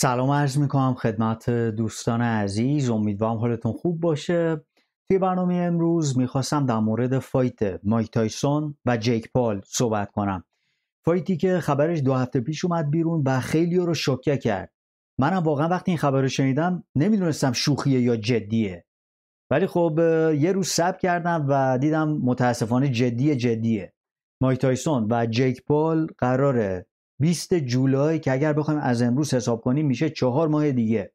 سلام عرض میکنم خدمت دوستان عزیز امیدوارم حالتون خوب باشه توی برنامه امروز میخواستم در مورد فایت مایک تایسون و جیک پال صحبت کنم فایتی که خبرش دو هفته پیش اومد بیرون و خیلی رو شوکه کرد منم واقعا وقتی این خبر رو شنیدم نمیدونستم شوخیه یا جدیه ولی خب یه روز سب کردم و دیدم متاسفانه جدی جدیه مایک تایسون و جیک پال قراره 20 جولای که اگر بخوایم از امروز حساب کنیم میشه چهار ماه دیگه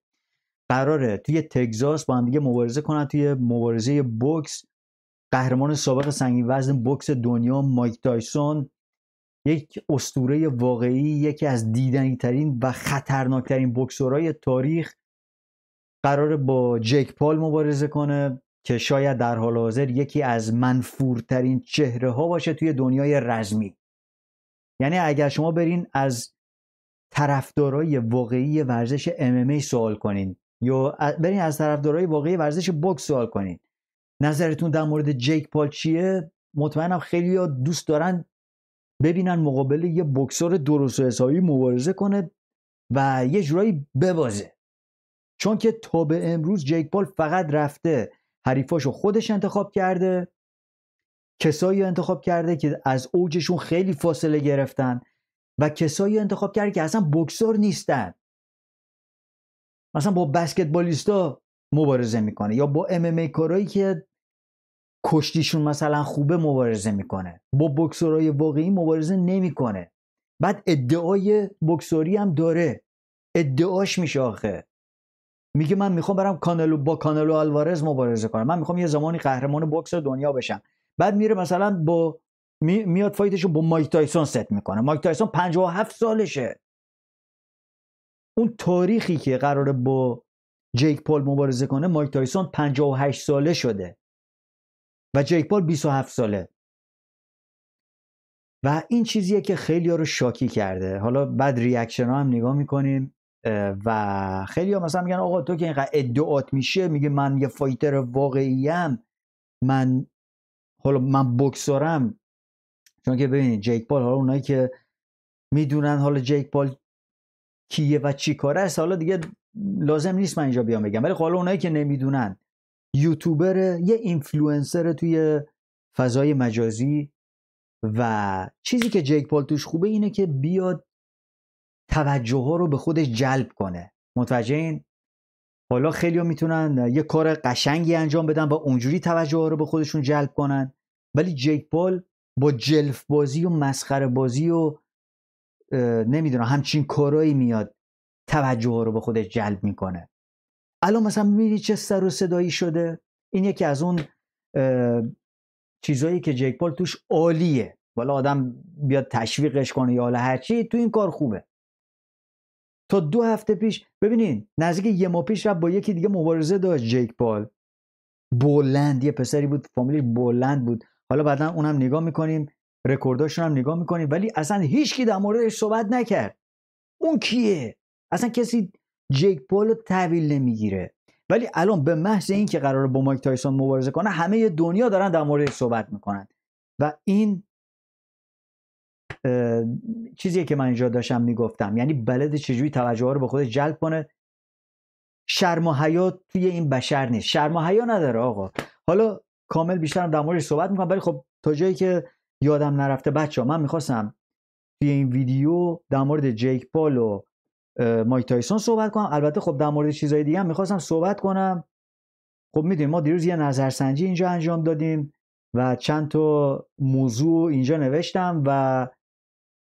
قراره توی تگزاس با هم دیگه مبارزه کنن توی مبارزه بوکس قهرمان سابق سنگین وزن بوکس دنیا مایک تایسون یک استوره واقعی یکی از دیدنی ترین و خطرناکترین بکسورای تاریخ قراره با جک پال مبارزه کنه که شاید در حال حاضر یکی از منفورترین چهره ها باشه توی دنیای رزمی یعنی اگر شما برین از طرفدارای واقعی ورزش MMA سوال کنین یا برین از طرفدارای واقعی ورزش بوکس سوال کنین نظرتون در مورد جیک پال چیه مطمئنم خیلی دوست دارن ببینن مقابل یه بکسور درست و حسابی مبارزه کنه و یه جورایی ببازه چون که تا به امروز جیک پال فقط رفته حریفاشو خودش انتخاب کرده کسایی انتخاب کرده که از اوجشون خیلی فاصله گرفتن و کسایی انتخاب کرده که اصلا بکسور نیستن مثلا با بسکتبالیستا مبارزه میکنه یا با ام ام کارایی که کشتیشون مثلا خوبه مبارزه میکنه با بکسورای واقعی مبارزه نمیکنه بعد ادعای بکسوری هم داره ادعاش میشه آخه میگه من میخوام برم کانلو با کانلو آلوارز مبارزه کنم من میخوام یه زمانی قهرمان بکس دنیا بشم بعد میره مثلا با میاد فایتش رو با مایک تایسون ست میکنه مایک تایسون 57 سالشه اون تاریخی که قراره با جیک پال مبارزه کنه مایک تایسون 58 ساله شده و جیک پال 27 ساله و این چیزیه که خیلی رو شاکی کرده حالا بعد ریاکشن ها هم نگاه میکنیم و خیلی ها مثلا میگن آقا تو که اینقدر ادعات میشه میگه من یه فایتر واقعیم من حالا من بکسورم چون که ببینید جیک پال حالا اونایی که میدونن حالا جیک پال کیه و چی کاره است حالا دیگه لازم نیست من اینجا بیام بگم ولی خب حالا اونایی که نمیدونن یوتیوبره یه اینفلوئنسر توی فضای مجازی و چیزی که جیک پال توش خوبه اینه که بیاد توجه ها رو به خودش جلب کنه متوجه این حالا خیلی ها میتونن یه کار قشنگی انجام بدن و اونجوری توجه ها رو به خودشون جلب کنن ولی جیک پال با جلف بازی و مسخره بازی و نمیدونم همچین کارایی میاد توجه ها رو به خودش جلب میکنه الان مثلا میبینی چه سر و صدایی شده این یکی از اون چیزهایی که جیک پال توش عالیه والا آدم بیاد تشویقش کنه یا حالا هرچی تو این کار خوبه تا دو هفته پیش ببینین نزدیک یه ماه پیش رفت با یکی دیگه مبارزه داشت جیک پال بلند یه پسری بود فامیلی بلند بود حالا بعدا اونم نگاه میکنیم رکورداشون هم نگاه میکنیم ولی اصلا هیچکی در موردش صحبت نکرد اون کیه اصلا کسی جیک پال رو تحویل نمیگیره ولی الان به محض اینکه قرار با مایک تایسون مبارزه کنه همه دنیا دارن در موردش صحبت میکنن و این چیزی که من اینجا داشتم میگفتم یعنی بلد چجوری توجه ها رو به خودش جلب کنه شرم و حیا توی این بشر نیست شرم و حیا نداره آقا حالا کامل بیشتر در موردش صحبت میکنم ولی خب تا جایی که یادم نرفته بچه ها من میخواستم توی این ویدیو در مورد جیک پال و مایک تایسون صحبت کنم البته خب در مورد چیزهای دیگه هم میخواستم صحبت کنم خب میدونیم ما دیروز یه نظرسنجی اینجا انجام دادیم و چند تا موضوع اینجا نوشتم و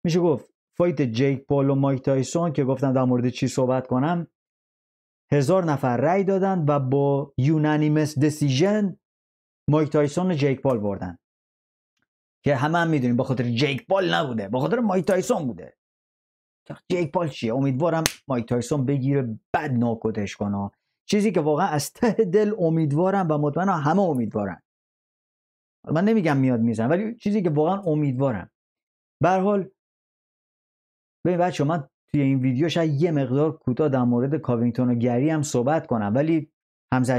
میشه گفت فایت جیک پال و مایک تایسون که گفتم در مورد چی صحبت کنم هزار نفر رأی دادن و با یونانیمس دسیژن مایک تایسون و جیک پال بردن که همه هم میدونیم به خاطر جیک پال نبوده به خاطر مایک تایسون بوده جیک پال چیه امیدوارم مایک تایسون بگیره بد ناکوتش کنه چیزی که واقعا از ته دل امیدوارم و مطمئنا همه امیدوارن من نمیگم میاد میزن ولی چیزی که واقعا امیدوارم به حال ببین بچه من توی این ویدیو شاید یه مقدار کوتاه در مورد کاوینگتون و گری هم صحبت کنم ولی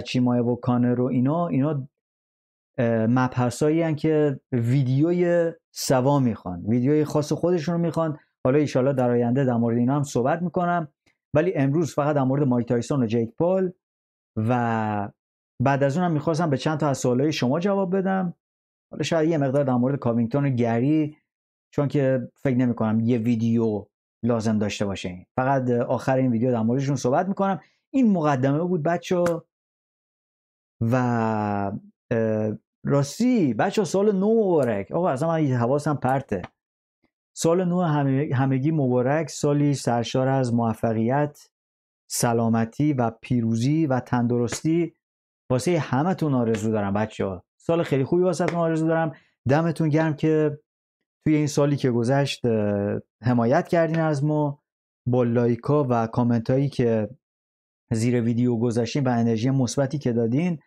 چی مایه و کانر و اینا اینا مبحثایی هن که ویدیوی سوا میخوان ویدیوی خاص خودشون رو میخوان حالا ایشالا در آینده در مورد اینا هم صحبت میکنم ولی امروز فقط در مورد مایک تایسون و جیک پال و بعد از اونم میخواستم به چند تا از سوالای شما جواب بدم حالا شاید یه مقدار در مورد کاوینگتون و گری چون که فکر نمیکنم یه ویدیو لازم داشته باشین فقط آخر این ویدیو در موردشون صحبت میکنم این مقدمه بود بچه و راستی بچه سال نو مبارک آقا اصلا من حواسم پرته سال نو همگی مبارک سالی سرشار از موفقیت سلامتی و پیروزی و تندرستی واسه همتون آرزو دارم بچه ها سال خیلی خوبی واسهتون آرزو دارم دمتون گرم که توی این سالی که گذشت حمایت کردین از ما با لایکا و کامنت هایی که زیر ویدیو گذاشتین و انرژی مثبتی که دادین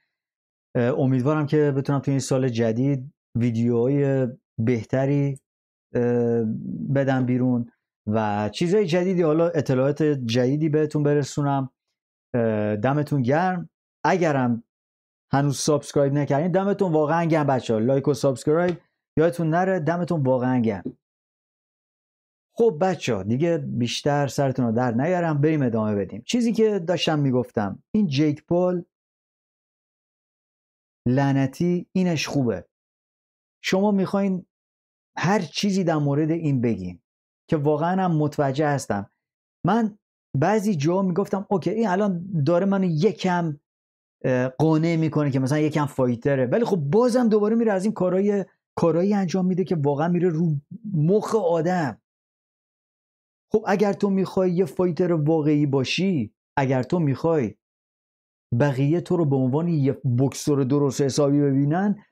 امیدوارم که بتونم توی این سال جدید ویدیوهای بهتری بدم بیرون و چیزهای جدیدی حالا اطلاعات جدیدی بهتون برسونم دمتون گرم اگرم هنوز سابسکرایب نکردین دمتون واقعا گرم بچه ها لایک و سابسکرایب یادتون نره دمتون واقعا گرم خب بچه ها دیگه بیشتر سرتون رو در نیارم بریم ادامه بدیم چیزی که داشتم میگفتم این جیک پول لعنتی اینش خوبه شما میخواین هر چیزی در مورد این بگیم که واقعا هم متوجه هستم من بعضی جا میگفتم اوکی این الان داره منو یکم قانع میکنه که مثلا یکم فایتره ولی خب بازم دوباره میره از این کارهای کارایی انجام میده که واقعا میره رو مخ آدم خب اگر تو میخوای یه فایتر واقعی باشی اگر تو میخوای بقیه تو رو به عنوان یه بکسور درست حسابی ببینن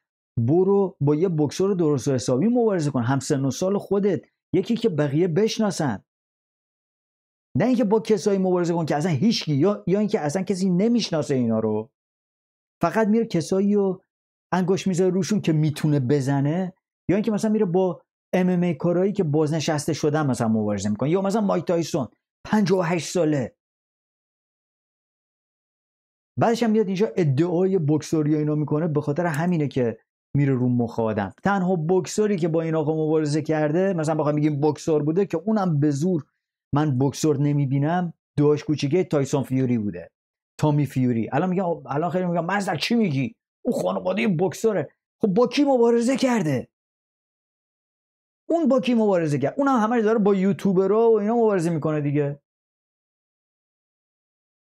برو با یه بکسور درست حسابی مبارزه کن هم سن و سال خودت یکی که بقیه بشناسن نه اینکه با کسایی مبارزه کن که اصلا هیچکی یا یا اینکه اصلا کسی نمیشناسه اینا رو فقط میره کسایی رو انگوش میذاره روشون که میتونه بزنه یا اینکه مثلا میره با ام ام کارایی که بازنشسته شده مثلا مبارزه میکنه یا مثلا مایک تایسون 58 ساله بعدش هم میاد اینجا ادعای بکسوری اینا میکنه به خاطر همینه که میره رو مخ آدم تنها بکسوری که با این آقا مبارزه کرده مثلا بخوام بگیم بکسور بوده که اونم به زور من بکسور نمیبینم داش کوچیکه تایسون فیوری بوده تامی فیوری الان میگم الان خیلی میگم من چی میگی او خانواده بکسوره خب با کی مبارزه کرده اون با کی مبارزه کرد اون هم همش داره با یوتیوبرها و اینا مبارزه میکنه دیگه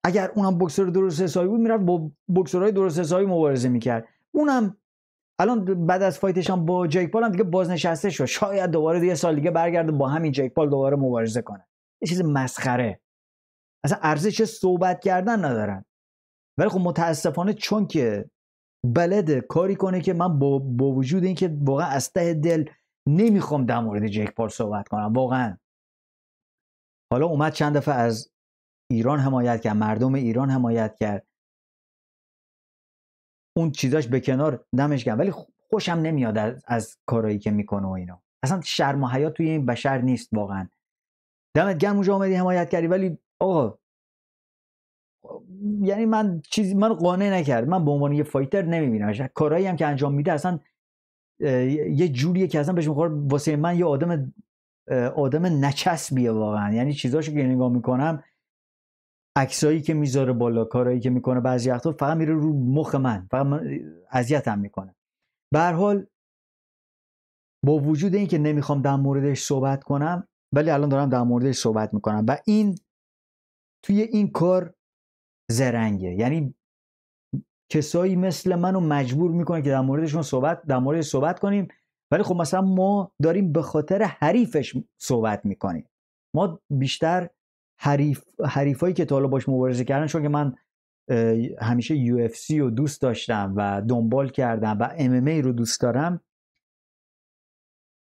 اگر اونم بکسور درست حسابی بود میرفت با بکسورهای درست حسابی مبارزه میکرد اونم الان بعد از فایتش هم با جیک پال هم دیگه بازنشسته شد شاید دوباره دیگه سال دیگه برگرده با همین جیک پال دوباره مبارزه کنه یه چیز مسخره اصلا ارزش صحبت کردن ندارن ولی خب متاسفانه چون که بلده کاری کنه که من با, با وجود اینکه واقعا از ته دل نمیخوام در مورد جک پال صحبت کنم واقعا حالا اومد چند دفعه از ایران حمایت کرد مردم ایران حمایت کرد اون چیزاش به کنار دمش کرد ولی خوشم نمیاد از, از کارایی که میکنه و اینا اصلا شرم و حیا توی این بشر نیست واقعا دمت گرم اونجا حمایت کردی ولی آقا یعنی من چیزی من قانع نکرد من به عنوان یه فایتر نمیبینم کارهایی هم که انجام میده اصلا یه جوریه که اصلا بهش میخوره واسه من یه آدم آدم نچسبیه واقعا یعنی چیزاشو که نگاه میکنم عکسایی که میذاره بالا کارایی که میکنه بعضی وقتا فقط میره رو مخ من فقط من اذیتم میکنه به حال با وجود اینکه نمیخوام در موردش صحبت کنم ولی الان دارم در موردش صحبت میکنم و این توی این کار زرنگه یعنی کسایی مثل منو مجبور میکنه که در موردشون صحبت در مورد صحبت کنیم ولی خب مثلا ما داریم به خاطر حریفش صحبت میکنیم ما بیشتر حریف حریفایی که تا باش مبارزه کردن چون که من همیشه یو رو دوست داشتم و دنبال کردم و ام رو دوست دارم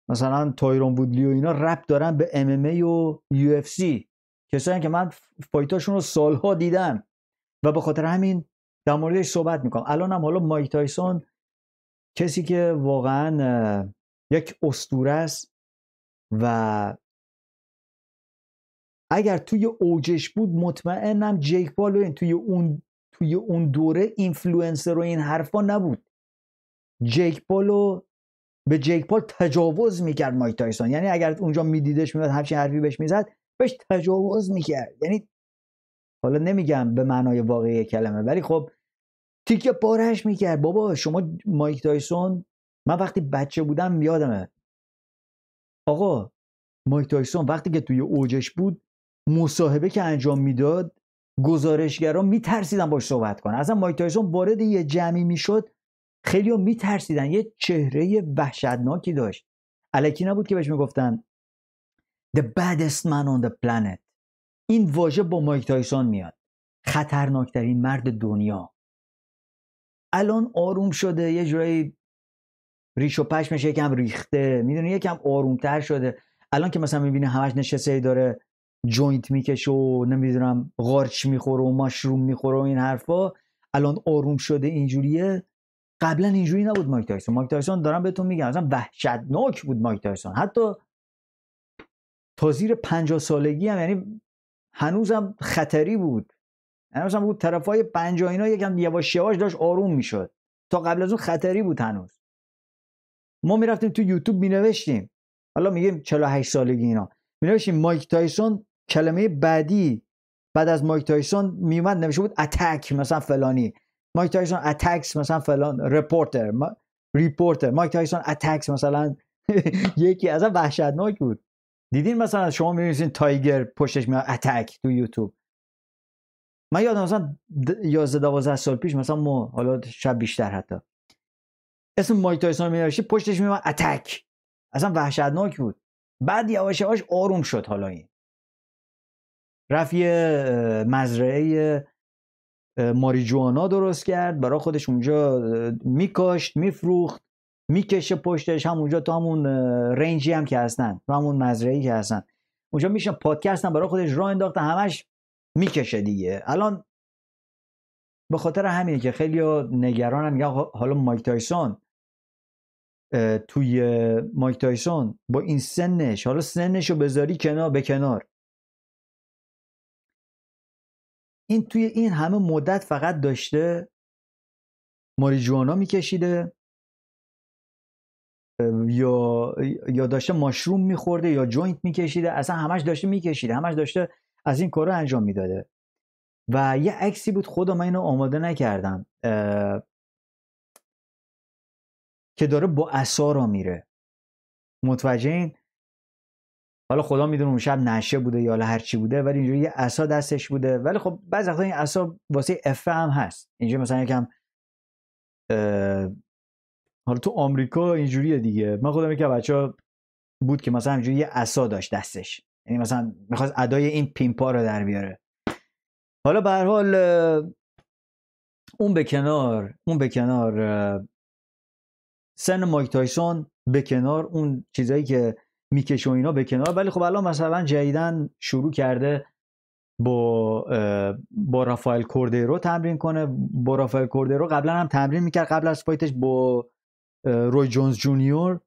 مثلا تایرون وودلی و اینا رپ دارن به ام و یو اف سی کسایی که من فایتاشون رو سالها دیدم و به خاطر همین در موردش صحبت میکنم الان هم حالا مایک تایسون کسی که واقعا یک استوره است و اگر توی اوجش بود مطمئنم جیک پال توی اون توی اون دوره اینفلوئنسر و این حرفا نبود جیک پالو به جیک پال تجاوز میکرد مایک تایسون یعنی اگر اونجا میدیدش میاد همچین حرفی بهش میزد بهش تجاوز میکرد یعنی حالا نمیگم به معنای واقعی کلمه ولی خب تیکه پارش میکرد بابا شما مایک تایسون من وقتی بچه بودم یادمه آقا مایک تایسون وقتی که توی اوجش بود مصاحبه که انجام میداد گزارشگران میترسیدن باش صحبت کنن اصلا مایک تایسون وارد یه جمعی میشد خیلی ها میترسیدن یه چهره وحشتناکی داشت علکی نبود که بهش میگفتن the baddest man on the planet این واژه با مایک تایسون میاد خطرناکترین مرد دنیا الان آروم شده یه جورایی ریش و پشمش یکم ریخته میدونی یکم آرومتر شده الان که مثلا میبینه همش نشسته داره جوینت میکشه و نمیدونم غارچ میخوره و ماشروم میخوره و این حرفا الان آروم شده اینجوریه قبلا اینجوری نبود مایک تایسون مایک تایسون دارم بهتون میگم مثلا وحشتناک بود مایک تایسون حتی تا زیر 50 سالگی هم یعنی هنوزم خطری بود هنوزم بود طرف های پنجا اینا یکم یواش یواش داشت آروم میشد تا قبل از اون خطری بود هنوز ما میرفتیم تو یوتیوب مینوشتیم حالا میگیم 48 سالگی اینا مینوشتیم مایک تایسون کلمه بعدی بعد از مایک تایسون میومد نمیشه بود اتک مثلا فلانی مایک تایسون اتکس مثلا فلان رپورتر ما... ریپورتر مایک تایسون اتکس مثلا یکی از وحشتناک بود دیدین مثلا شما میبینید تایگر پشتش میاد اتک تو یوتیوب من یادم مثلا 11 12 سال پیش مثلا ما حالا شب بیشتر حتی اسم مایک تایسون میذاشتی پشتش میاد اتک اصلا وحشتناک بود بعد یواش یواش آروم شد حالا این رفت یه مزرعه ماریجوانا درست کرد برای خودش اونجا میکاشت میفروخت میکشه پشتش همونجا تو همون رنجی هم که هستن تو همون مزرعی که هستن اونجا میشن پادکست هم برای خودش راه انداخته همش میکشه دیگه الان به خاطر همینه که خیلی نگرانم هم خب، حالا مایک تایسون توی مایک تایسون با این سنش حالا سنش رو بذاری کنار به کنار این توی این همه مدت فقط داشته ماریجوانا میکشیده یا یا داشته ماشروم میخورده یا جوینت میکشیده اصلا همش داشته میکشیده همش داشته از این کارا انجام میداده و یه عکسی بود خدا من اینو آماده نکردم که داره با اسا را میره متوجه این حالا خدا میدونه اون شب نشه بوده یا هر چی بوده ولی اینجوری یه اسا دستش بوده ولی خب بعضی وقتا این اسا واسه افه هم هست اینجا مثلا یکم حالا تو آمریکا اینجوریه دیگه من خودم یکی بچه بود که مثلا اینجوری یه داشت دستش یعنی مثلا میخواست ادای این پیمپا رو در بیاره حالا به هر حال اون به کنار اون به کنار سن مایک تایسون به کنار اون چیزایی که میکشه و اینا به کنار ولی خب الان مثلا جدیدن شروع کرده با با رافائل کوردیرو تمرین کنه با رافائل کوردیرو قبلا هم تمرین میکرد قبل از فایتش با روی جونز جونیور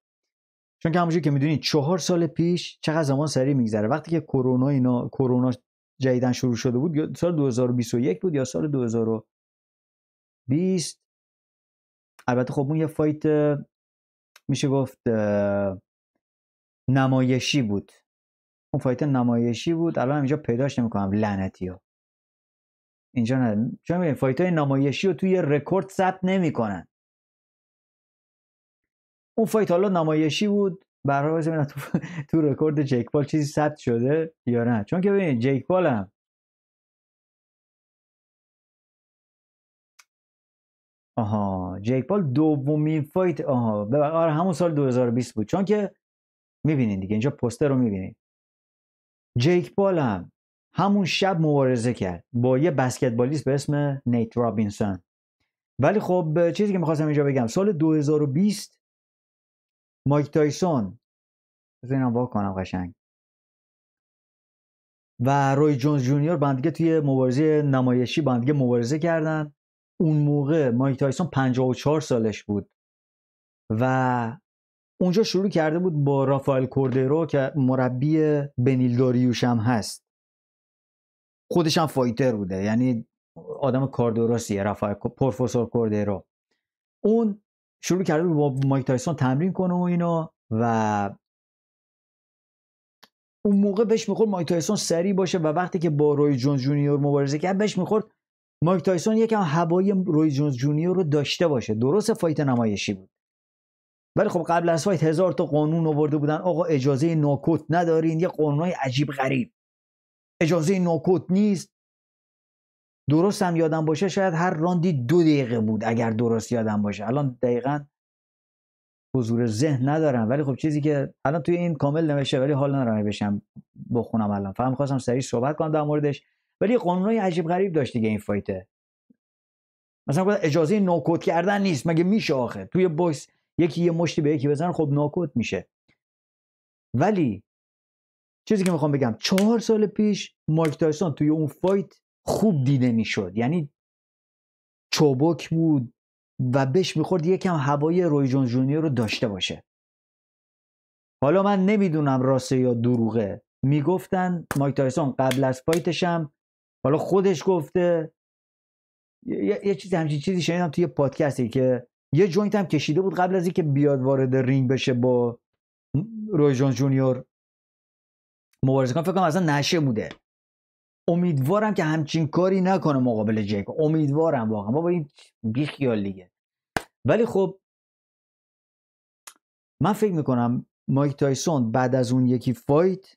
چون که همونجوری که میدونید چهار سال پیش چقدر زمان سریع میگذره وقتی که کرونا اینا کرونا جدیدن شروع شده بود سال 2021 بود یا سال 2020 البته خب اون یه فایت میشه گفت نمایشی بود اون فایت نمایشی بود الان اینجا پیداش نمیکنم لعنتی ها اینجا نه چون فایت های نمایشی رو توی رکورد ثبت نمیکنن اون فایت حالا نمایشی بود برای تو, تو رکورد جیک پال چیزی ثبت شده یا نه چون که ببینید جیک پال هم آها جیک پال دومین فایت آها آره همون سال 2020 بود چون که میبینین دیگه اینجا پوستر رو میبینین جیک پال هم همون شب مبارزه کرد با یه بسکتبالیست به اسم نیت رابینسون ولی خب چیزی که میخواستم اینجا بگم سال 2020 مایک تایسون بذار کنم قشنگ و روی جونز جونیور با توی مبارزه نمایشی با مبارزه کردن اون موقع مایک تایسون 54 سالش بود و اونجا شروع کرده بود با رافائل کوردرو که مربی بنیل هم هست خودش هم فایتر بوده یعنی آدم کاردرستیه رافائل پروفسور کوردرو اون شروع کرده با مایک تایسون تمرین کنه و اینا و اون موقع بهش میخورد مایک تایسون سریع باشه و وقتی که با روی جونز جونیور مبارزه کرد بهش میخورد مایک تایسون یکم هوای روی جونز جونیور رو داشته باشه درست فایت نمایشی بود ولی خب قبل از فایت هزار تا قانون آورده بودن آقا اجازه ناکوت ندارین یه قانونای عجیب غریب اجازه ناکوت نیست درست هم یادم باشه شاید هر راندی دو دقیقه بود اگر درست یادم باشه الان دقیقا حضور ذهن ندارم ولی خب چیزی که الان توی این کامل نمیشه ولی حال ندارم بشم بخونم الان فهم خواستم سریع صحبت کنم در موردش ولی های عجیب غریب داشت دیگه این فایته مثلا خب اجازه ناکوت کردن نیست مگه میشه آخه توی بوکس یکی یه مشتی به یکی بزن خب ناکوت میشه ولی چیزی که میخوام بگم چهار سال پیش مارک تایسون توی اون فایت خوب دیده میشد یعنی چوبک بود و بهش میخورد یکم هوای روی جون جونیور رو داشته باشه حالا من نمیدونم راسته یا دروغه میگفتن مایک تایسون قبل از فایتشم حالا خودش گفته یه, یه چیز همچین چیزی شنیدم توی پادکستی که یه جوینت هم کشیده بود قبل از اینکه بیاد وارد رینگ بشه با روی جون جونیور مبارزه کنم فکر کنم اصلا نشه بوده امیدوارم که همچین کاری نکنه مقابل جیک امیدوارم واقعا بابا این بیخیال دیگه ولی خب من فکر میکنم مایک تایسون بعد از اون یکی فایت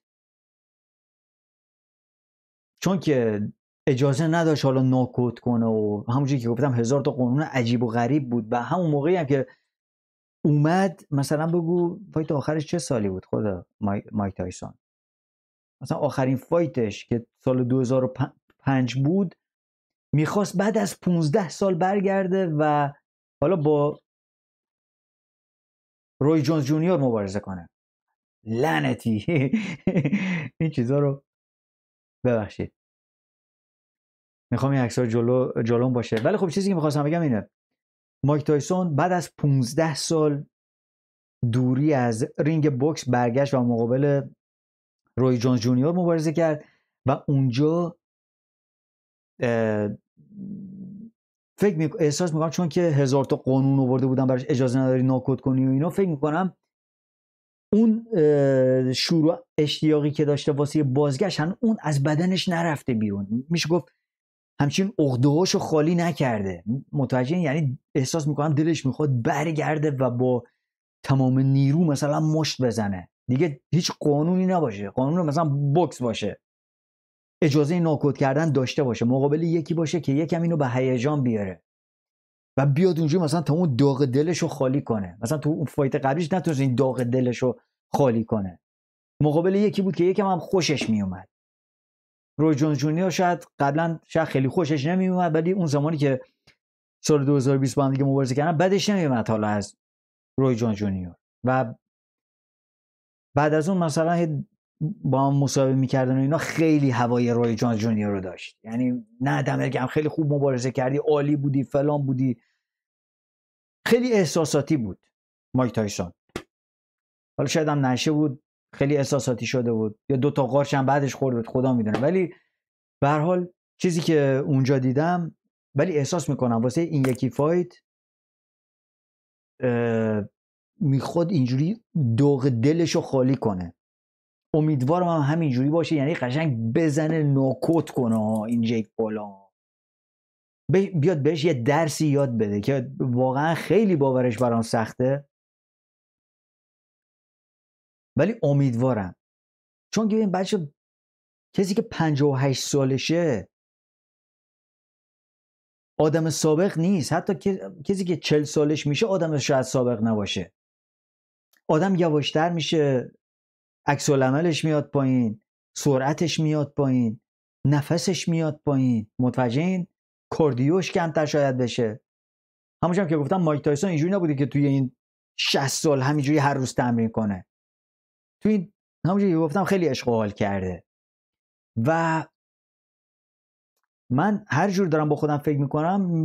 چون که اجازه نداشت حالا ناکوت کنه و همونجوری که گفتم هزار تا قانون عجیب و غریب بود و همون موقعی هم که اومد مثلا بگو فایت آخرش چه سالی بود خدا مایک تایسون مثلا آخرین فایتش که سال 2005 بود میخواست بعد از 15 سال برگرده و حالا با روی جونز جونیور مبارزه کنه لعنتی این چیزا رو ببخشید میخوام این اکثر جلو جلوم باشه ولی خب چیزی که میخواستم بگم اینه مایک تایسون بعد از 15 سال دوری از رینگ بوکس برگشت و مقابل روی جونز جونیور مبارزه کرد و اونجا فکر می... احساس میکنم چون که هزار تا قانون آورده بودم براش اجازه نداری ناکود کنی و اینا فکر میکنم اون شروع اشتیاقی که داشته واسه بازگشت هن اون از بدنش نرفته بیرون میشه گفت همچین رو خالی نکرده متوجه یعنی احساس میکنم دلش میخواد برگرده و با تمام نیرو مثلا مشت بزنه دیگه هیچ قانونی نباشه قانون مثلا بکس باشه اجازه ناکود کردن داشته باشه مقابل یکی باشه که یکم اینو به هیجان بیاره و بیاد اونجا مثلا تا اون داغ دلش رو خالی کنه مثلا تو اون فایت قبلیش نتونست این داغ دلش رو خالی کنه مقابل یکی بود که یکم هم خوشش میومد روی جونز جونیور شاید قبلا شاید خیلی خوشش نمیومد ولی اون زمانی که سال 2020 با هم دیگه مبارزه کردن بدش نمیومد حالا از روی جونیور و بعد از اون مثلا با هم مسابقه میکردن و اینا خیلی هوای روی جان جونیور رو داشت یعنی نه هم خیلی خوب مبارزه کردی عالی بودی فلان بودی خیلی احساساتی بود مایک تایسون حالا شاید هم نشه بود خیلی احساساتی شده بود یا دو تا قارچ هم بعدش خورد بود خدا میدونه ولی به حال چیزی که اونجا دیدم ولی احساس میکنم واسه این یکی فایت میخواد اینجوری دوغ دلش رو خالی کنه امیدوارم هم همینجوری باشه یعنی قشنگ بزنه ناکوت کنه این جیک بیاد بهش یه درسی یاد بده که واقعا خیلی باورش برام سخته ولی امیدوارم چون که این بچه کسی که 58 سالشه آدم سابق نیست حتی کسی که 40 سالش میشه آدم شاید سابق نباشه آدم یواشتر میشه عکس میاد پایین سرعتش میاد پایین نفسش میاد پایین متوجهین کاردیوش کمتر شاید بشه همونجام که گفتم مایک تایسون اینجوری نبوده که توی این 60 سال همینجوری هر روز تمرین کنه توی این که گفتم خیلی اشغال کرده و من هر جور دارم با خودم فکر میکنم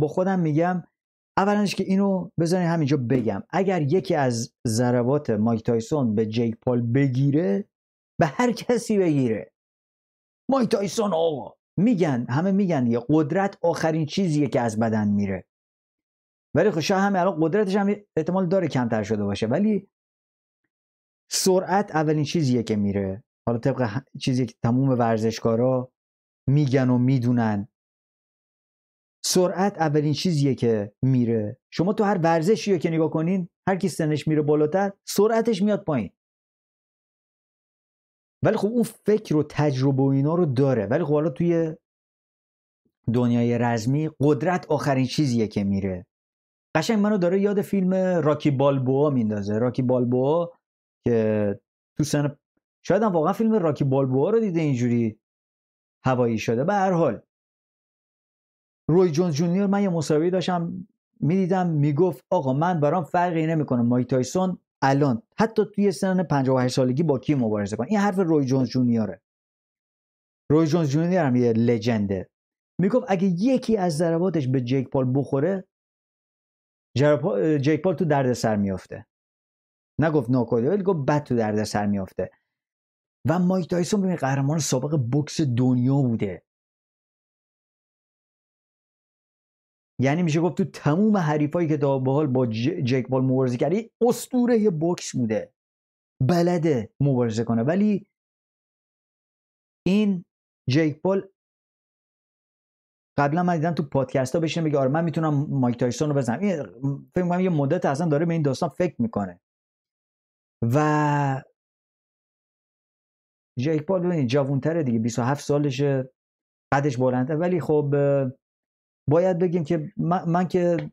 با خودم میگم اولش که اینو بذارین همینجا بگم اگر یکی از ضربات مایک تایسون به جیک پال بگیره به هر کسی بگیره مایک تایسون آقا میگن همه میگن یه قدرت آخرین چیزیه که از بدن میره ولی خب شاید همه الان قدرتش هم احتمال داره کمتر شده باشه ولی سرعت اولین چیزیه که میره حالا طبق چیزی که تموم ورزشکارا میگن و میدونن سرعت اولین چیزیه که میره شما تو هر ورزشی که نگاه کنین هر کی سنش میره بالاتر سرعتش میاد پایین ولی خب اون فکر و تجربه و اینا رو داره ولی خب توی دنیای رزمی قدرت آخرین چیزیه که میره قشنگ منو داره یاد فیلم راکی بالبوا میندازه راکی بالبوا که تو سن شاید هم واقعا فیلم راکی بالبوا رو دیده اینجوری هوایی شده به هر حال روی جونز جونیور من یه مسابقه داشتم میدیدم میگفت آقا من برام فرقی نمیکنه مایک تایسون الان حتی توی سن 58 سالگی با کی مبارزه کنه این حرف روی جونز جونیوره روی جونز جونیور هم یه لجنده میگفت اگه یکی از ضرباتش به جیک پال بخوره جیک پال تو درد سر میافته نگفت ناکودی ولی گفت بد تو درد سر میافته و مایک تایسون قهرمان سابق بکس دنیا بوده یعنی میشه گفت تو تموم حریفایی که تا به حال با جک پال مبارزه کردی اسطوره بوکس بوده بلده مبارزه کنه ولی این جک پال قبلا من دیدم تو پادکست ها بشینه میگه آره من میتونم مایک تایسون رو بزنم این فکر میکنم یه مدت اصلا داره به این داستان فکر میکنه و جیک پال ببینید دیگه 27 سالشه قدش بلنده ولی خب باید بگیم که من, که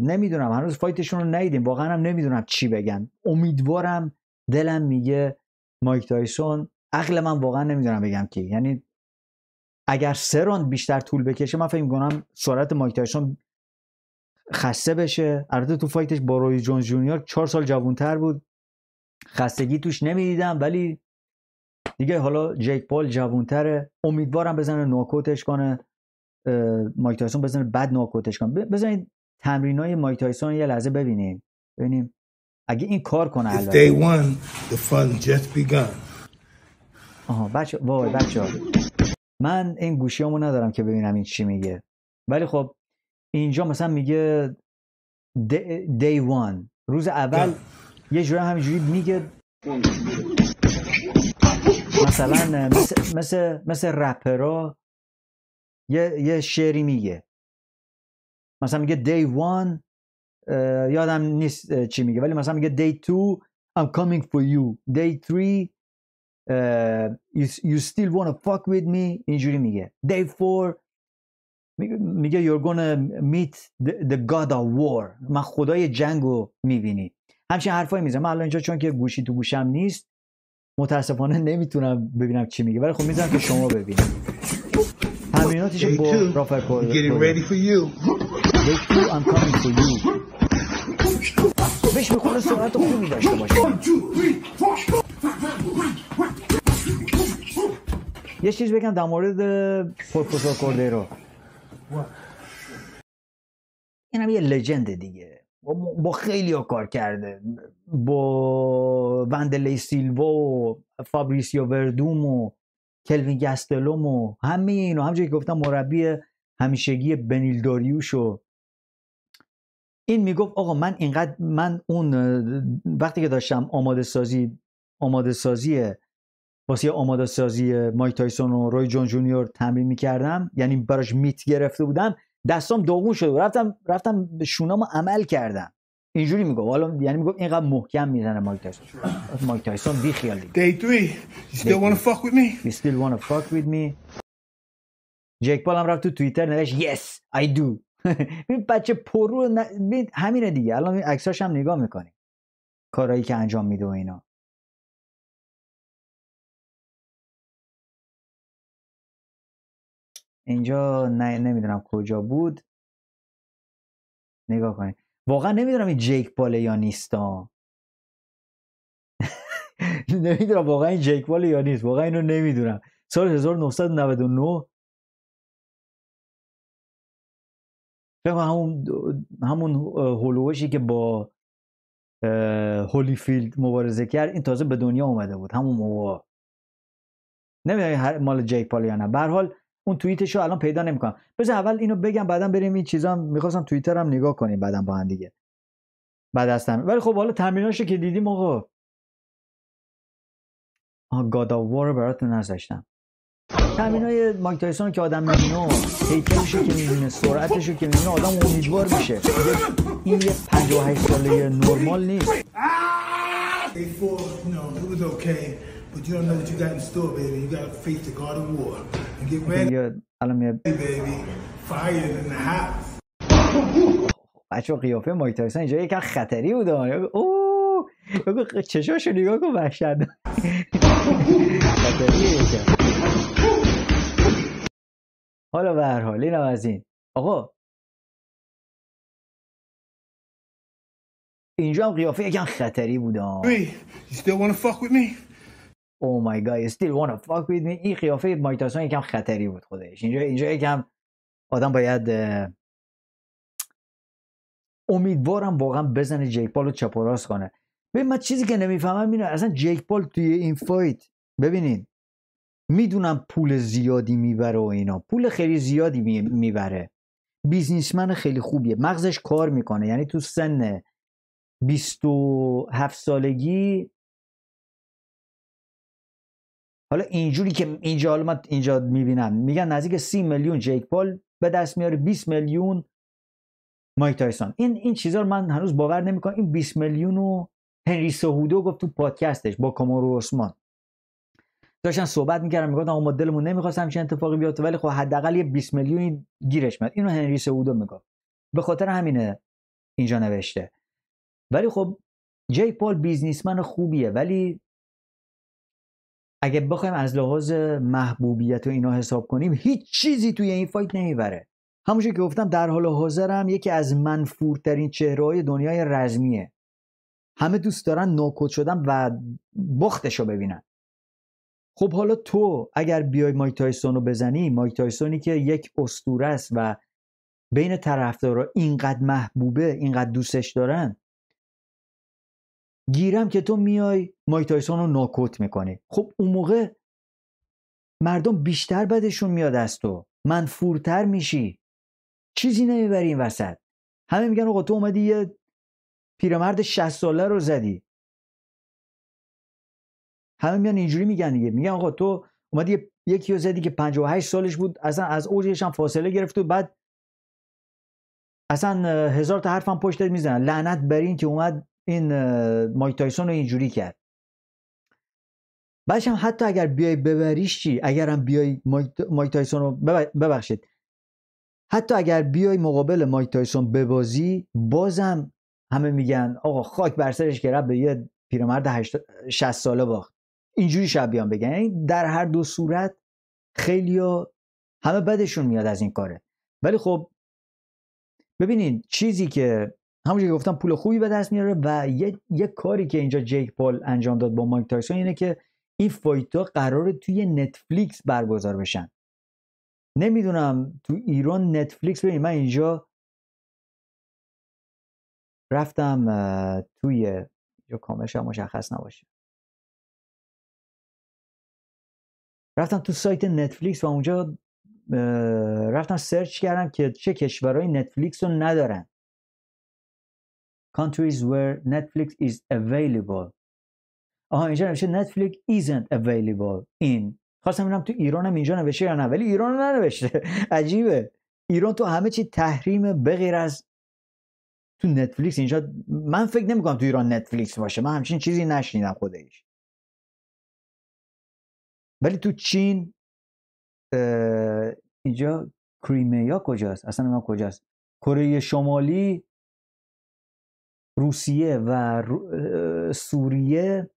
نمیدونم هنوز فایتشون رو ندیدیم واقعا هم نمیدونم چی بگن امیدوارم دلم میگه مایک تایسون عقل من واقعا نمیدونم بگم که یعنی اگر سه راند بیشتر طول بکشه من فکر میکنم سرعت مایک تایسون خسته بشه البته تو فایتش با روی جونز جونیور چهار سال جوانتر بود خستگی توش نمیدیدم ولی دیگه حالا جیک پال جوانتره امیدوارم بزنه نوکوتش کنه مایک تایسون بزنه بد ناکوتش کنه بزنید تمرین های مایک تایسون یه لحظه ببینیم ببینیم اگه این کار کنه الان day آها بچه وای بچه من این گوشیامو ندارم که ببینم این چی میگه ولی خب اینجا مثلا میگه دی وان روز اول یه جوری همینجوری میگه مثلا مثل مثل, مثل رپرها. یه, یه شعری میگه مثلا میگه دی one یادم نیست چی میگه ولی مثلا میگه دی تو I'm coming for you دی three you, still wanna fuck with me اینجوری میگه دی فور میگه you're gonna meet the, god of war من خدای جنگ رو میبینی همچین حرفایی میزنم من الان اینجا چون که گوشی تو گوشم نیست متاسفانه نمیتونم ببینم چی میگه ولی خب میذارم که شما ببینید community Day two, رافر کوریل getting ready for you. Day two, I'm coming for you. بهش میکنه One two three four. یه چیز بگم در مورد پروفسور کوردیرو این یعنی هم یه لجند دیگه با خیلی ها کار کرده با وندلی سیلوا و فابریسیو وردوم و کلوین گستلوم و همه اینا همجوری که گفتم مربی همیشگی بنیل داریوش و این میگفت آقا من اینقدر من اون وقتی که داشتم آماده سازی آماده سازی واسه آماده سازی مایک تایسون و روی جون جونیور تمرین میکردم یعنی براش میت گرفته بودم دستام داغون شده رفتم رفتم شونامو عمل کردم اینجوری میگه حالا یعنی میگه اینقدر محکم میزنه مایک تایسون مایک تایسون بی خیال دیگه 3 you still want to fuck with me you still want to fuck with me جک پال هم رفت تو توییتر نوشت yes i دو ببین بچه پرو ن... همینه دیگه الان عکساش هم نگاه میکنیم کارهایی که انجام میده و اینا اینجا نه نمیدونم کجا بود نگاه کنید واقعا نمیدونم این جیک پاله یا نیستا نمیدونم واقعا این جیک پاله یا نیست واقعا اینو نمیدونم سال 1999 همون همون هولوشی که با هولیفیلد مبارزه کرد این تازه به دنیا اومده بود همون موقع نمیدونم مال جیک پال یا نه به حال اون توییتش رو الان پیدا نمیکنم بذار اول اینو بگم بعدا بریم این چیزا میخواستم توییتر هم نگاه کنیم بعدا با هم دیگه بعد از تمرین ولی خب حالا تمریناشو که دیدیم آقا آه وار برات نذاشتم تمرین های مایک تایسون که آدم میبینه هیکلشو که میبینه سرعتشو که میبینه آدم امیدوار میشه این یه 58 ساله نرمال نیست ah! but you don't know what you got in store, baby. You got to face the God of war and get ready. Okay, hey, baby. Fire in the house. بچه قیافه مایک تایسون اینجا یکم خطری بود اوه چشاشو نگاه کن وحشت حالا به هر حال اینم از این آقا اینجا هم قیافه یکم خطری بود You still wanna fuck with me? او مای گاد استیل وان فاک وید این قیافه مایتاسون یکم خطری بود خودش اینجا اینجا یکم آدم باید امیدوارم واقعا بزنه جیک پال رو کنه ببین من چیزی که نمیفهمم اینه اصلا جیک پال توی این فایت ببینید میدونم پول زیادی میبره و اینا پول خیلی زیادی میبره بیزنسمن خیلی خوبیه مغزش کار میکنه یعنی تو سن 27 سالگی حالا اینجوری که اینجا حالا من اینجا میبینم میگن نزدیک 30 میلیون جیک پال به دست میاره 20 میلیون مایک تایسون این این چیزا رو من هنوز باور نمیکنم این 20 میلیون رو هنری سهودو گفت تو پادکستش با کامارو عثمان داشتن صحبت میکردن میگفتن ما دلمون نمیخواست همچین اتفاقی بیفته ولی خب حداقل یه 20 میلیون گیرش میاد اینو هنری سعودو میگفت به خاطر همینه اینجا نوشته ولی خب جی پال بیزنسمن خوبیه ولی اگه بخوایم از لحاظ محبوبیت و اینا حساب کنیم هیچ چیزی توی این فایت نمیبره همونجور که گفتم در حال حاضرم یکی از منفورترین چهره های دنیای رزمیه همه دوست دارن نوکوت شدن و بختش رو ببینن خب حالا تو اگر بیای مایک تایسون رو بزنی مایک تایسونی که یک استوره است و بین طرفدارا اینقدر محبوبه اینقدر دوستش دارن گیرم که تو میای مایک تایسون رو ناکوت میکنی خب اون موقع مردم بیشتر بدشون میاد از تو منفورتر میشی چیزی نمیبری این وسط همه میگن آقا تو اومدی یه پیرمرد 60 ساله رو زدی همه میان اینجوری میگن دیگه میگن آقا تو اومدی یکی رو زدی که 58 سالش بود اصلا از اوجش هم فاصله گرفت و بعد اصلا هزار تا هم پشتت میزنن لعنت برین که اومد این مایک تایسون رو اینجوری کرد بعدش هم حتی اگر بیای ببریش چی اگر هم بیای مایک تایسون رو ببخشید حتی اگر بیای مقابل مایک تایسون ببازی بازم همه میگن آقا خاک بر سرش که به یه پیرمرد 60 ساله باخت اینجوری شب بیان بگن یعنی در هر دو صورت خیلی همه بدشون میاد از این کاره ولی خب ببینید چیزی که همونجور که گفتم پول خوبی به دست میاره و یه،, کاری که اینجا جیک پال انجام داد با مایک تایسون اینه که این فایت ها قراره توی نتفلیکس برگزار بشن نمیدونم تو ایران نتفلیکس ببین من اینجا رفتم توی کامش کاملش مشخص نباشه رفتم تو سایت نتفلیکس و اونجا رفتم سرچ کردم که چه کشورهای نتفلیکس رو ندارن countries where Netflix is available آها اینجا نوشته Netflix isn't available in خواستم اینم تو ایران هم اینجا نوشته یا نه ولی ایران ننوشته عجیبه ایران تو همه چی تحریم بغیر از تو نتفلیکس اینجا من فکر کنم تو ایران نتفلیکس باشه من همچین چیزی نشنیدم خودش ولی تو چین اینجا کریمیا کجاست اصلا من کجاست کره شمالی روسیه و سوریه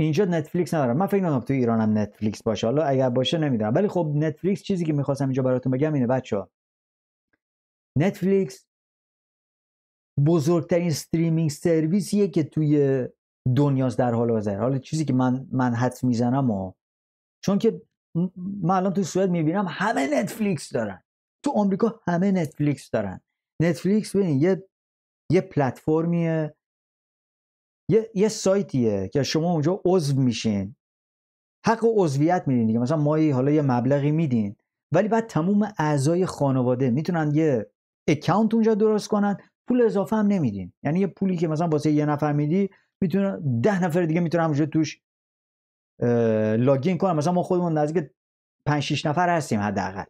اینجا نتفلیکس ندارم من فکر نکنم تو ایران هم نتفلیکس باشه حالا اگر باشه نمیدونم ولی خب نتفلیکس چیزی که میخواستم اینجا براتون بگم اینه بچه ها نتفلیکس بزرگترین استریمینگ سرویسیه که توی دنیاست در حال حاضر حالا چیزی که من من حد میزنم و چون که من الان تو سوئد میبینم همه نتفلیکس دارن تو آمریکا همه نتفلیکس دارن نتفلیکس ببین یه یه پلتفرمیه یه،, یه سایتیه که شما اونجا عضو میشین حق عضویت میدین دیگه مثلا مایی حالا یه مبلغی میدین ولی بعد تموم اعضای خانواده میتونن یه اکانت اونجا درست کنن پول اضافه هم نمیدین یعنی یه پولی که مثلا واسه یه نفر میدی میتونه ده نفر دیگه میتونن اونجا توش لاگین کنن مثلا ما خودمون نزدیک 5 6 نفر هستیم حداقل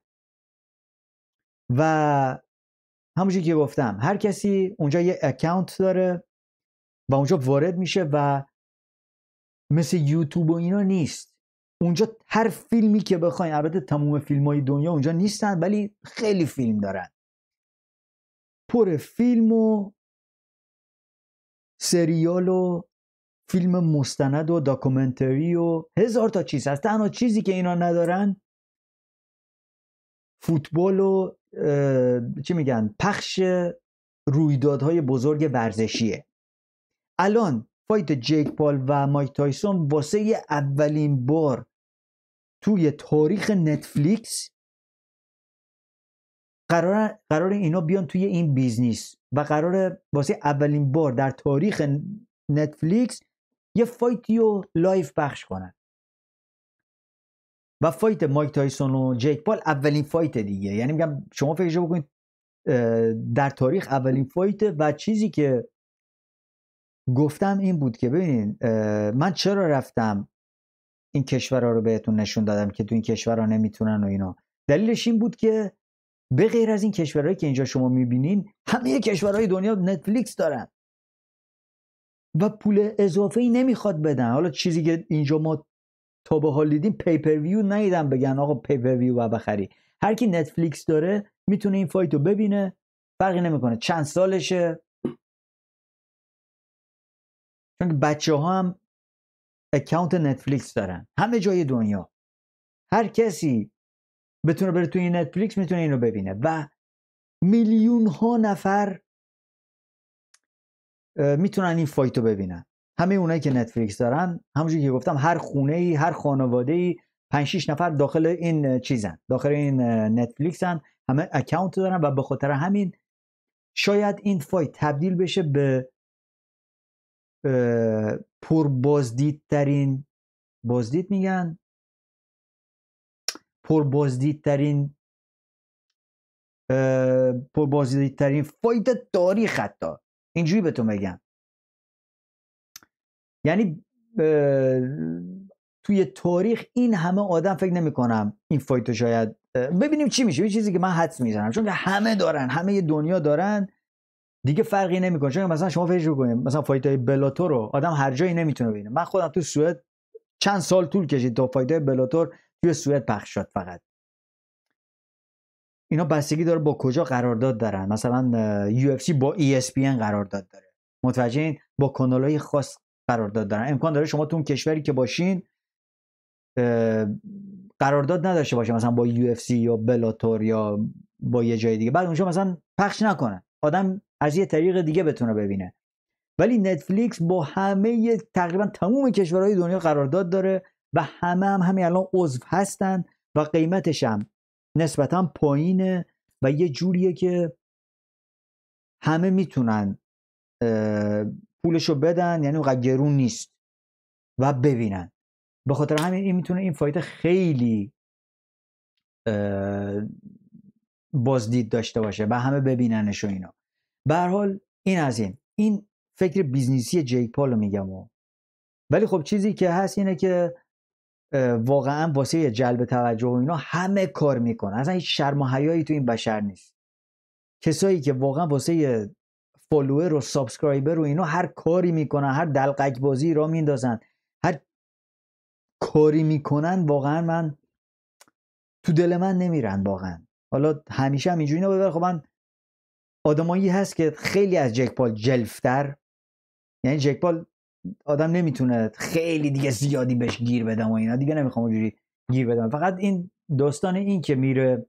و همونجوری که گفتم هر کسی اونجا یه اکانت داره و اونجا وارد میشه و مثل یوتیوب و اینا نیست اونجا هر فیلمی که بخواین البته تمام فیلم های دنیا اونجا نیستن ولی خیلی فیلم دارن پر فیلم و سریال و فیلم مستند و داکومنتری و هزار تا چیز هست تنها چیزی که اینا ندارن فوتبال و چی میگن پخش رویدادهای بزرگ ورزشیه الان فایت جیک پال و مایک تایسون واسه اولین بار توی تاریخ نتفلیکس قرار, قرار اینا بیان توی این بیزنس و قرار واسه اولین بار در تاریخ نتفلیکس یه فایتی رو لایف پخش کنن و فایت مایک تایسون و جیک پال اولین فایت دیگه یعنی میگم شما فکر بکنید در تاریخ اولین فایت و چیزی که گفتم این بود که ببینید من چرا رفتم این کشورها رو بهتون نشون دادم که تو این کشورها نمیتونن و اینا دلیلش این بود که به غیر از این کشورهایی که اینجا شما میبینین همه کشورهای دنیا نتفلیکس دارن و پول اضافه ای نمیخواد بدن حالا چیزی که اینجا ما تا به حال دیدین پیپر ویو ندیدم بگن آقا پیپر ویو و بخری هر کی نتفلیکس داره میتونه این فایت رو ببینه فرقی نمیکنه چند سالشه چون بچه ها هم اکاونت نتفلیکس دارن همه جای دنیا هر کسی بتونه بره توی نتفلیکس میتونه اینو ببینه و میلیون ها نفر میتونن این فایت رو ببینن همه اونایی که نتفلیکس دارن همونجوری که گفتم هر خونه ای هر خانواده ای 5 6 نفر داخل این چیزن داخل این نتفلیکس همه اکاونت دارن و به خاطر همین شاید این فایت تبدیل بشه به پر ترین بازدید میگن پر ترین پر ترین فایت تاریخ حتی اینجوری به تو میگم یعنی توی تاریخ این همه آدم فکر نمیکنم این فایتو شاید ببینیم چی میشه یه چیزی که من حدس میزنم چون که همه دارن همه دنیا دارن دیگه فرقی نمیکنه چون مثلا شما فکر کنیم مثلا فایت های بلاتور رو آدم هر جایی نمیتونه ببینه من خودم تو سوئد چند سال طول کشید تا فایت های بلاتور توی سوئد پخش شد فقط اینا بستگی داره با کجا قرارداد دارن مثلا UFC با ESPN قرارداد داره متوجه با کانال خاص قرارداد دارن امکان داره شما تو اون کشوری که باشین قرارداد نداشته باشه مثلا با یو یا بلاتور یا با یه جای دیگه بعد اونجا مثلا پخش نکنه آدم از یه طریق دیگه بتونه ببینه ولی نتفلیکس با همه تقریبا تمام کشورهای دنیا قرارداد داره و همه هم همین الان عضو هستن و قیمتش هم نسبتا پایینه و یه جوریه که همه میتونن پولشو بدن یعنی اونقدر گرون نیست و ببینن به خاطر همین این میتونه این فایت خیلی بازدید داشته باشه و همه ببیننش و اینا به حال این از این این فکر بیزنسی جیک پال رو میگم و. ولی خب چیزی که هست اینه که واقعا واسه جلب توجه و اینا همه کار میکنه اصلا هیچ شرم و حیایی تو این بشر نیست کسایی که واقعا واسه فالوور و سابسکرایبر و اینا هر کاری میکنن هر دلقک بازی را میندازن هر کاری میکنن واقعا من تو دل من نمیرن واقعا حالا همیشه هم اینجوری خب من آدمایی هست که خیلی از جک پال جلفتر یعنی جک پال آدم نمیتونه خیلی دیگه زیادی بهش گیر بدم و اینا دیگه نمیخوام اونجوری گیر بدم فقط این داستان این که میره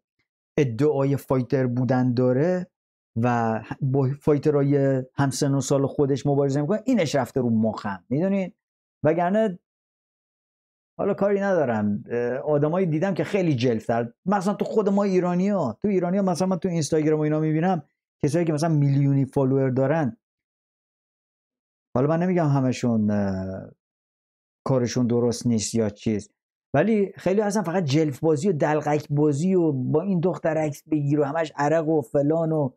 ادعای فایتر بودن داره و با فایترهای همسن و سال خودش مبارزه میکنه اینش رفته رو مخم میدونین وگرنه حالا کاری ندارم آدمایی دیدم که خیلی جلف جلف مثلا تو خود ما ایرانی ها تو ایرانی ها مثلا من تو اینستاگرام و اینا میبینم کسایی که مثلا میلیونی فالوور دارن حالا من نمیگم همشون کارشون درست نیست یا چیز ولی خیلی اصلا فقط جلف بازی و دلقک بازی و با این دختر عکس بگیر و همش عرق و فلان و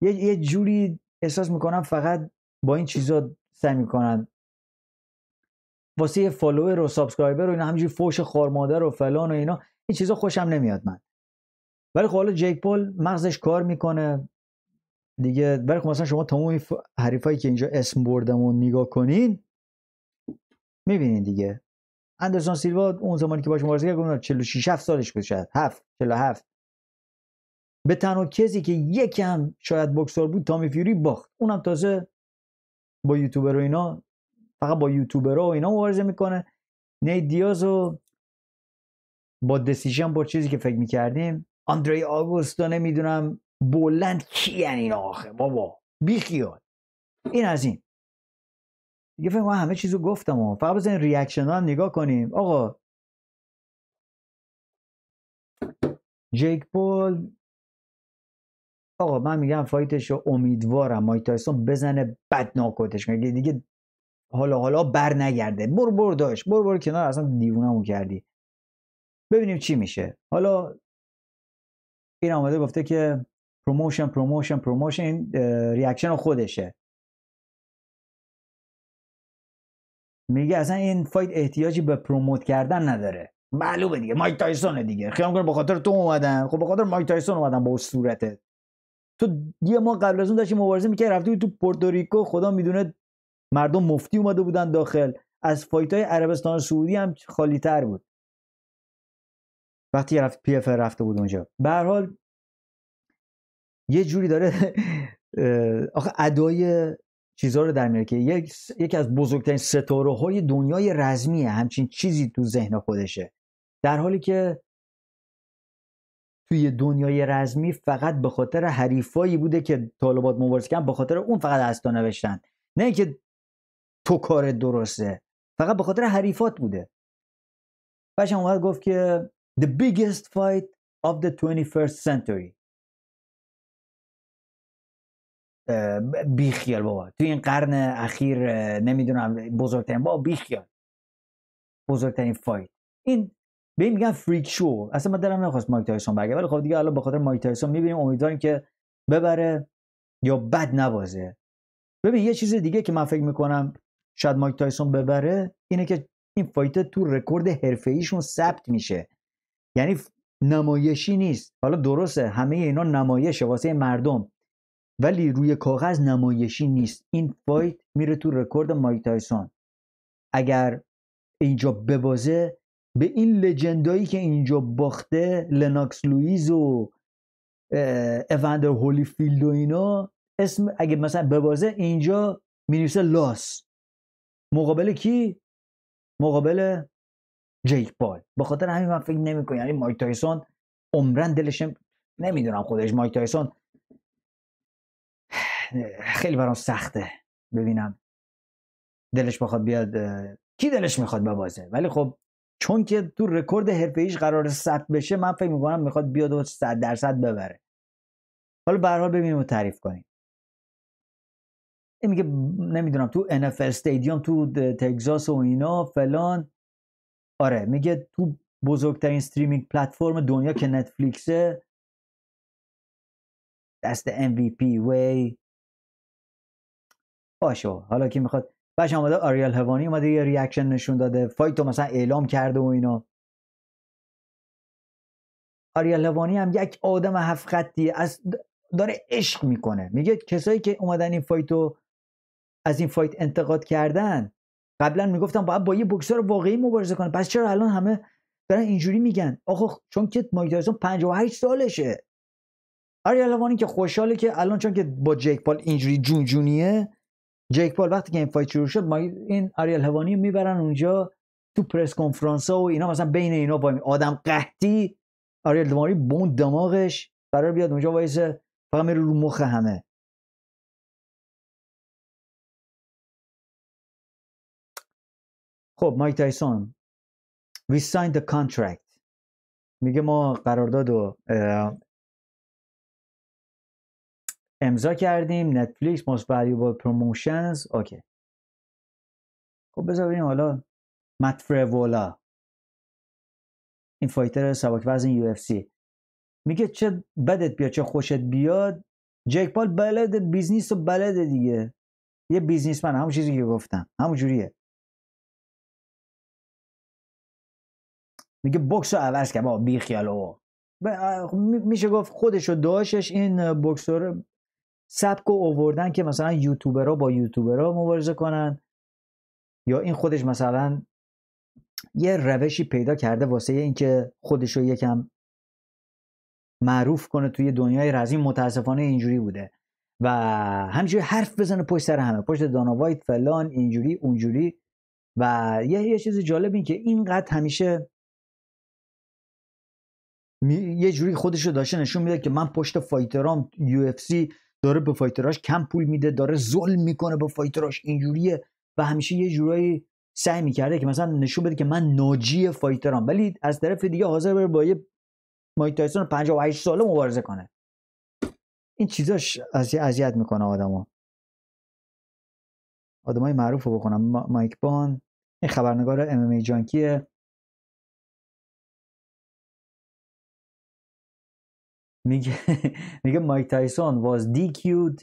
یه, یه جوری احساس میکنم فقط با این چیزا سعی میکنن واسه یه فالوور و سابسکرایبر و اینا همینجوری فوش خارمادر و فلان و اینا این چیزا خوشم نمیاد من ولی خب حالا جیک پول مغزش کار میکنه دیگه ولی خب مثلا شما تمام حریفایی که اینجا اسم بردم و نگاه کنین میبینین دیگه اندرسون سیلوا اون زمانی که باش مبارزه کرد 46 7 سالش بود شاید 7 47 به تنها کسی که یکم شاید بکسور بود تامی فیوری باخت اونم تازه با یوتیوبر و اینا فقط با یوتیوبرها و اینا مبارزه میکنه نی دیاز و با دسیژن با چیزی که فکر میکردیم آندری آگوستو نمیدونم بلند کیان این آخه بابا بیخیال این از این دیگه فکر همه چیز رو گفتم و فقط بزنین ریاکشن ها هم نگاه کنیم آقا جیک پول آقا من میگم رو امیدوارم مایک تایسون بزنه بد ناکوتش کنه دیگه حالا حالا بر نگرده بر بر داشت بر بر کنار اصلا دیوونمون کردی ببینیم چی میشه حالا این آمده گفته که پروموشن پروموشن پروموشن این ریاکشن خودشه میگه اصلا این فایت احتیاجی به پروموت کردن نداره معلومه دیگه مایک تایسون دیگه خیام کنه به تو اومدن خب بخاطر خاطر مایک تایسون اومدن با صورتت تو یه ما قبل از اون داشتی مبارزه میکردی رفتی تو پورتوریکو خدا میدونه مردم مفتی اومده بودن داخل از فایت های عربستان سعودی هم خالی تر بود وقتی رفت پی رفته بود اونجا به حال یه جوری داره آخه ادای چیزها رو در میاره که یکی از بزرگترین ستاره های دنیای رزمیه همچین چیزی تو ذهن خودشه در حالی که توی دنیای رزمی فقط به خاطر حریفایی بوده که طالبات مبارزه کردن به خاطر اون فقط استا نوشتن نه اینکه تو کار درسته فقط به خاطر حریفات بوده بعدش اومد گفت که the biggest fight of the 21st century بیخیال بابا توی این قرن اخیر نمیدونم بزرگترین بابا بیخیال بزرگترین فایت این به این میگن فریک شو اصلا من دلم نخواست مایک تایسون بگه ولی خب دیگه الان به خاطر مایک تایسون میبینیم امیدواریم که ببره یا بد نبازه ببین یه چیز دیگه که من فکر میکنم شاید مایک تایسون ببره اینه که این فایت تو رکورد حرفه ایشون ثبت میشه یعنی نمایشی نیست حالا درسته همه اینا نمایشه واسه مردم ولی روی کاغذ نمایشی نیست این فایت میره تو رکورد مایک تایسون اگر اینجا ببازه به این لجندایی که اینجا باخته لناکس لوئیز و اواندر هولیفیلد و اینا اسم اگه مثلا ببازه اینجا مینویسه لاس مقابل کی مقابل جیک پال به خاطر همین من فکر نمیکنم یعنی مایک تایسون عمرن دلش نمیدونم خودش مایک تایسون خیلی برام سخته ببینم دلش بخواد بیاد کی دلش میخواد ببازه ولی خب چون که تو رکورد ایش قرار ثبت بشه من فکر میکنم میخواد بیاد و 100 درصد ببره حالا به هر ببینیم و تعریف کنیم این میگه نمیدونم تو NFL استادیوم تو تگزاس و اینا فلان آره میگه تو بزرگترین استریمینگ پلتفرم دنیا که نتفلیکسه دست MVP وی باشه حالا که میخواد بعدش اومده آریل هوانی اومده یه ریاکشن نشون داده فایتو مثلا اعلام کرده و اینا آریل هوانی هم یک آدم هفت از داره عشق میکنه میگه کسایی که اومدن این فایتو از این فایت انتقاد کردن قبلا میگفتم باید با یه بکسر واقعی مبارزه کنه پس چرا الان همه دارن اینجوری میگن آخه خب، چون که مایک تایسون 58 سالشه آریل هوانی که خوشحاله که الان چون که با جک پال اینجوری جون جونیه جیک پال وقتی که این فایت شروع شد ما این آریل هوانی میبرن اونجا تو پرس کنفرانس ها و اینا مثلا بین اینا با آدم قحطی آریل دوانی بون دماغش قرار بیاد اونجا وایسه فقط میره رو مخ همه خب مایک تایسون we signed the contract میگه ما قرارداد و امضا کردیم نتفلیکس most valuable پروموشنز اوکی خب بذار حالا متفرولا این فایتر سبک وزن یو اف سی میگه چه بدت بیاد چه خوشت بیاد جک پال بلد بیزنس و بلده دیگه یه بیزنسمن همون چیزی که گفتم همون جوریه میگه بوکس رو عوض کرد با بی خیال او خب میشه گفت خودش داشش این بوکسور سبک و اووردن که مثلا یوتیوبرها با یوتیوبرها مبارزه کنن یا این خودش مثلا یه روشی پیدا کرده واسه اینکه خودش رو یکم معروف کنه توی دنیای رزین متاسفانه اینجوری بوده و همینجوری حرف بزنه پشت سر همه پشت دانا وایت فلان اینجوری اونجوری و یه, یه چیز جالب این که اینقدر همیشه یه جوری خودش رو داشته نشون میده که من پشت فایترام یو اف سی داره به فایتراش کم پول میده داره ظلم میکنه به فایتراش اینجوریه و همیشه یه جورایی سعی میکرده که مثلا نشون بده که من ناجی فایترام ولی از طرف دیگه حاضر بره با یه مایک تایسون 58 ساله مبارزه کنه این چیزاش اذیت میکنه آدما آدمای معروف رو بکنم مایک بان این خبرنگار ام ام جانکیه میگه میگه مایک تایسون واز دیکیود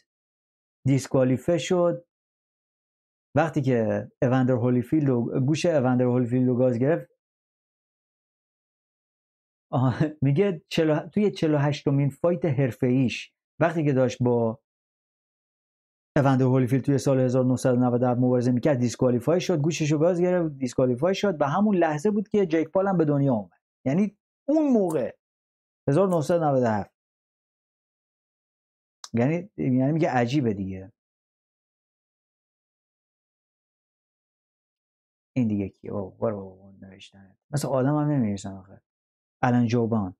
دیسکوالیفه شد وقتی که اوندر هولیفیلد گوش اوندر هولیفیلد گاز گرفت میگه چلو... توی 48 مین فایت حرفه ایش وقتی که داشت با اوندر هولیفیلد توی سال 1997 مبارزه میکرد دیسکوالیفای شد گوشش رو گاز گرفت دیسکوالیفای شد و همون لحظه بود که جیک پال هم به دنیا اومد یعنی اون موقع 1997 یعنی یعنی میگه عجیبه دیگه این دیگه کیه بابا برو بابا نوشتنت مثل آدم هم نمیرسن آخر الان جوبان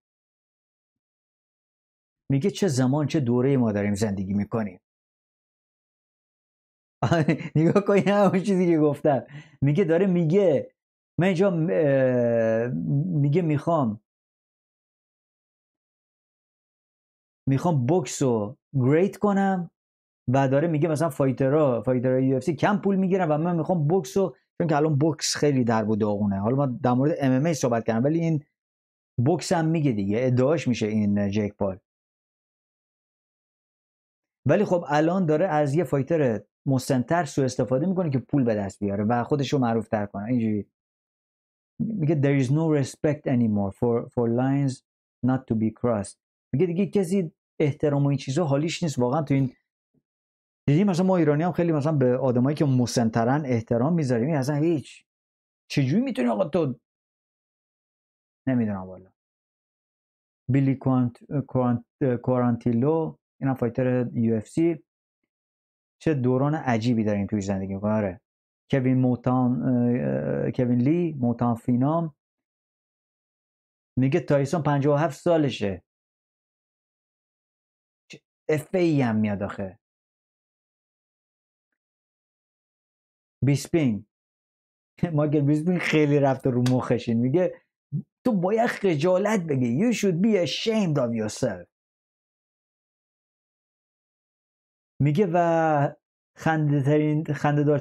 میگه چه زمان چه دوره ما داریم زندگی میکنیم آره، نگاه کنی همون چیزی که گفتم میگه داره میگه من اینجا میگه میخوام میخوام بکس و گریت کنم و داره میگه مثلا فایترها فایترها یو اف کم پول میگیرن و من میخوام بوکس چون که الان بوکس خیلی در بود داغونه حالا ما در مورد ام ام صحبت کردم ولی این بوکس هم میگه دیگه ادعاش میشه این جک پال ولی خب الان داره از یه فایتر مستنتر سو استفاده میکنه که پول به دست بیاره و خودش رو معروف تر کنه اینجوری میگه there is no respect anymore for, for lines not to be crossed میگه دیگه کسی احترام و این چیزا حالیش نیست واقعا تو این دیدی مثلا ما ایرانی هم خیلی مثلا به آدمایی که مسنترن احترام میذاریم این اصلا هیچ چجوری میتونی آقا تو نمیدونم والا بیلی کوانت... کوارانتیلو این فایتر یو اف سی چه دوران عجیبی داریم توی زندگی ما آره کوین موتان کوین لی موتان فینام میگه تایسون 57 سالشه اف هم میاد آخه بیسپینگ ماگر بیسپینگ خیلی رفته رو مخشین میگه تو باید خجالت بگی you should be ashamed of yourself میگه و خنده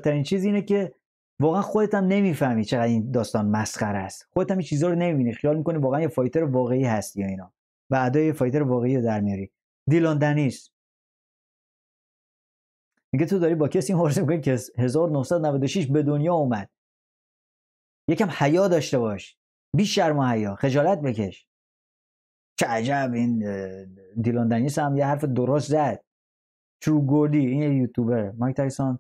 ترین چیز اینه که واقعا خودت هم نمیفهمی چقدر این داستان مسخره است خودت هم این چیزها رو نمیبینی خیال میکنی واقعا یه فایتر واقعی هستی یا اینا و ادای فایتر واقعی رو در میاری دیلان دنیس میگه تو داری با کسی حرف میکنی که 1996 به دنیا اومد یکم حیا داشته باش بی شرم و حیا خجالت بکش چه عجب این دیلان دنیس هم یه حرف درست زد ترو گولی این یه یوتیوبر مایک تایسون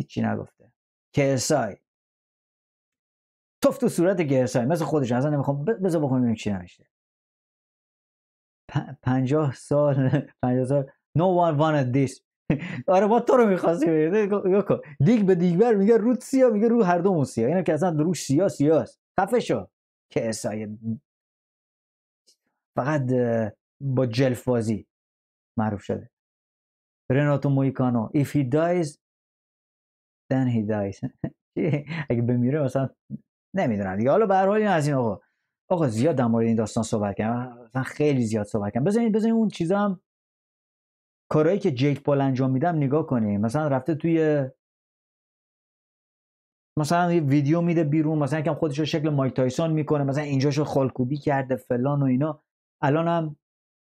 هیچی نگفته کسای توفت تو صورت گرسای مثل خودش اصلا نمیخوام بذار بخونیم چی نوشته پنجاه سال پنجاه سال no one wanted this آره ما تو رو میخواستیم دیگ به دیگبر میگه رود سیا میگه رو هر دومون سیا اینم که اصلا رو سیا سیاست خفه شو که اسای فقط با جلفوازی معروف شده رناتو مویکانو if he dies then he dies اگه بمیره مثلا نمیدونم دیگه حالا برحال این از این آقا آقا زیاد در مورد این داستان صحبت کردم خیلی زیاد صحبت کردم بزنین بزنین اون چیزا هم کارهایی که جیک پال انجام میدم نگاه کنیم مثلا رفته توی مثلا یه ویدیو میده بیرون مثلا یکم خودش رو شکل مایک تایسون میکنه مثلا اینجاشو خالکوبی کرده فلان و اینا الان هم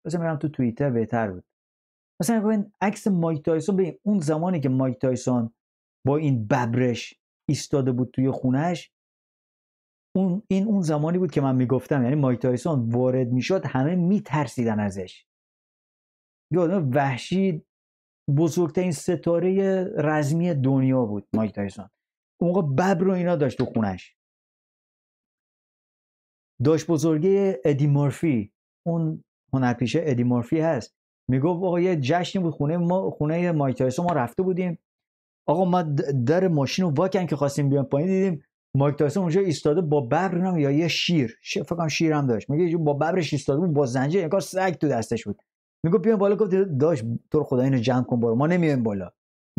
مثلا میرم تو توییتر بهتر بود مثلا این عکس مایک تایسون به اون زمانی که مایک تایسون با این ببرش ایستاده بود توی خونش اون این اون زمانی بود که من میگفتم یعنی مایک تایسون وارد میشد همه میترسیدن ازش یه آدم وحشی بزرگترین ستاره رزمی دنیا بود مایک تایسون اون موقع ببر و اینا داشت تو خونش داشت بزرگی ادی مورفی اون هنرپیشه ادی مورفی هست میگفت آقا یه جشنی بود خونه ما خونه مایک تایسون ما رفته بودیم آقا ما در ماشین رو واکن که خواستیم بیان پایین دیدیم مایک تایسون اونجا ایستاده با ببر نم یا یه شیر شیر فکر شیر هم داشت میگه با ببرش ایستاده بود با زنجیر کار سگ تو دستش بود میگه پیام بالا گفت داش تو خدا اینو جمع کن برو ما نمیایم بالا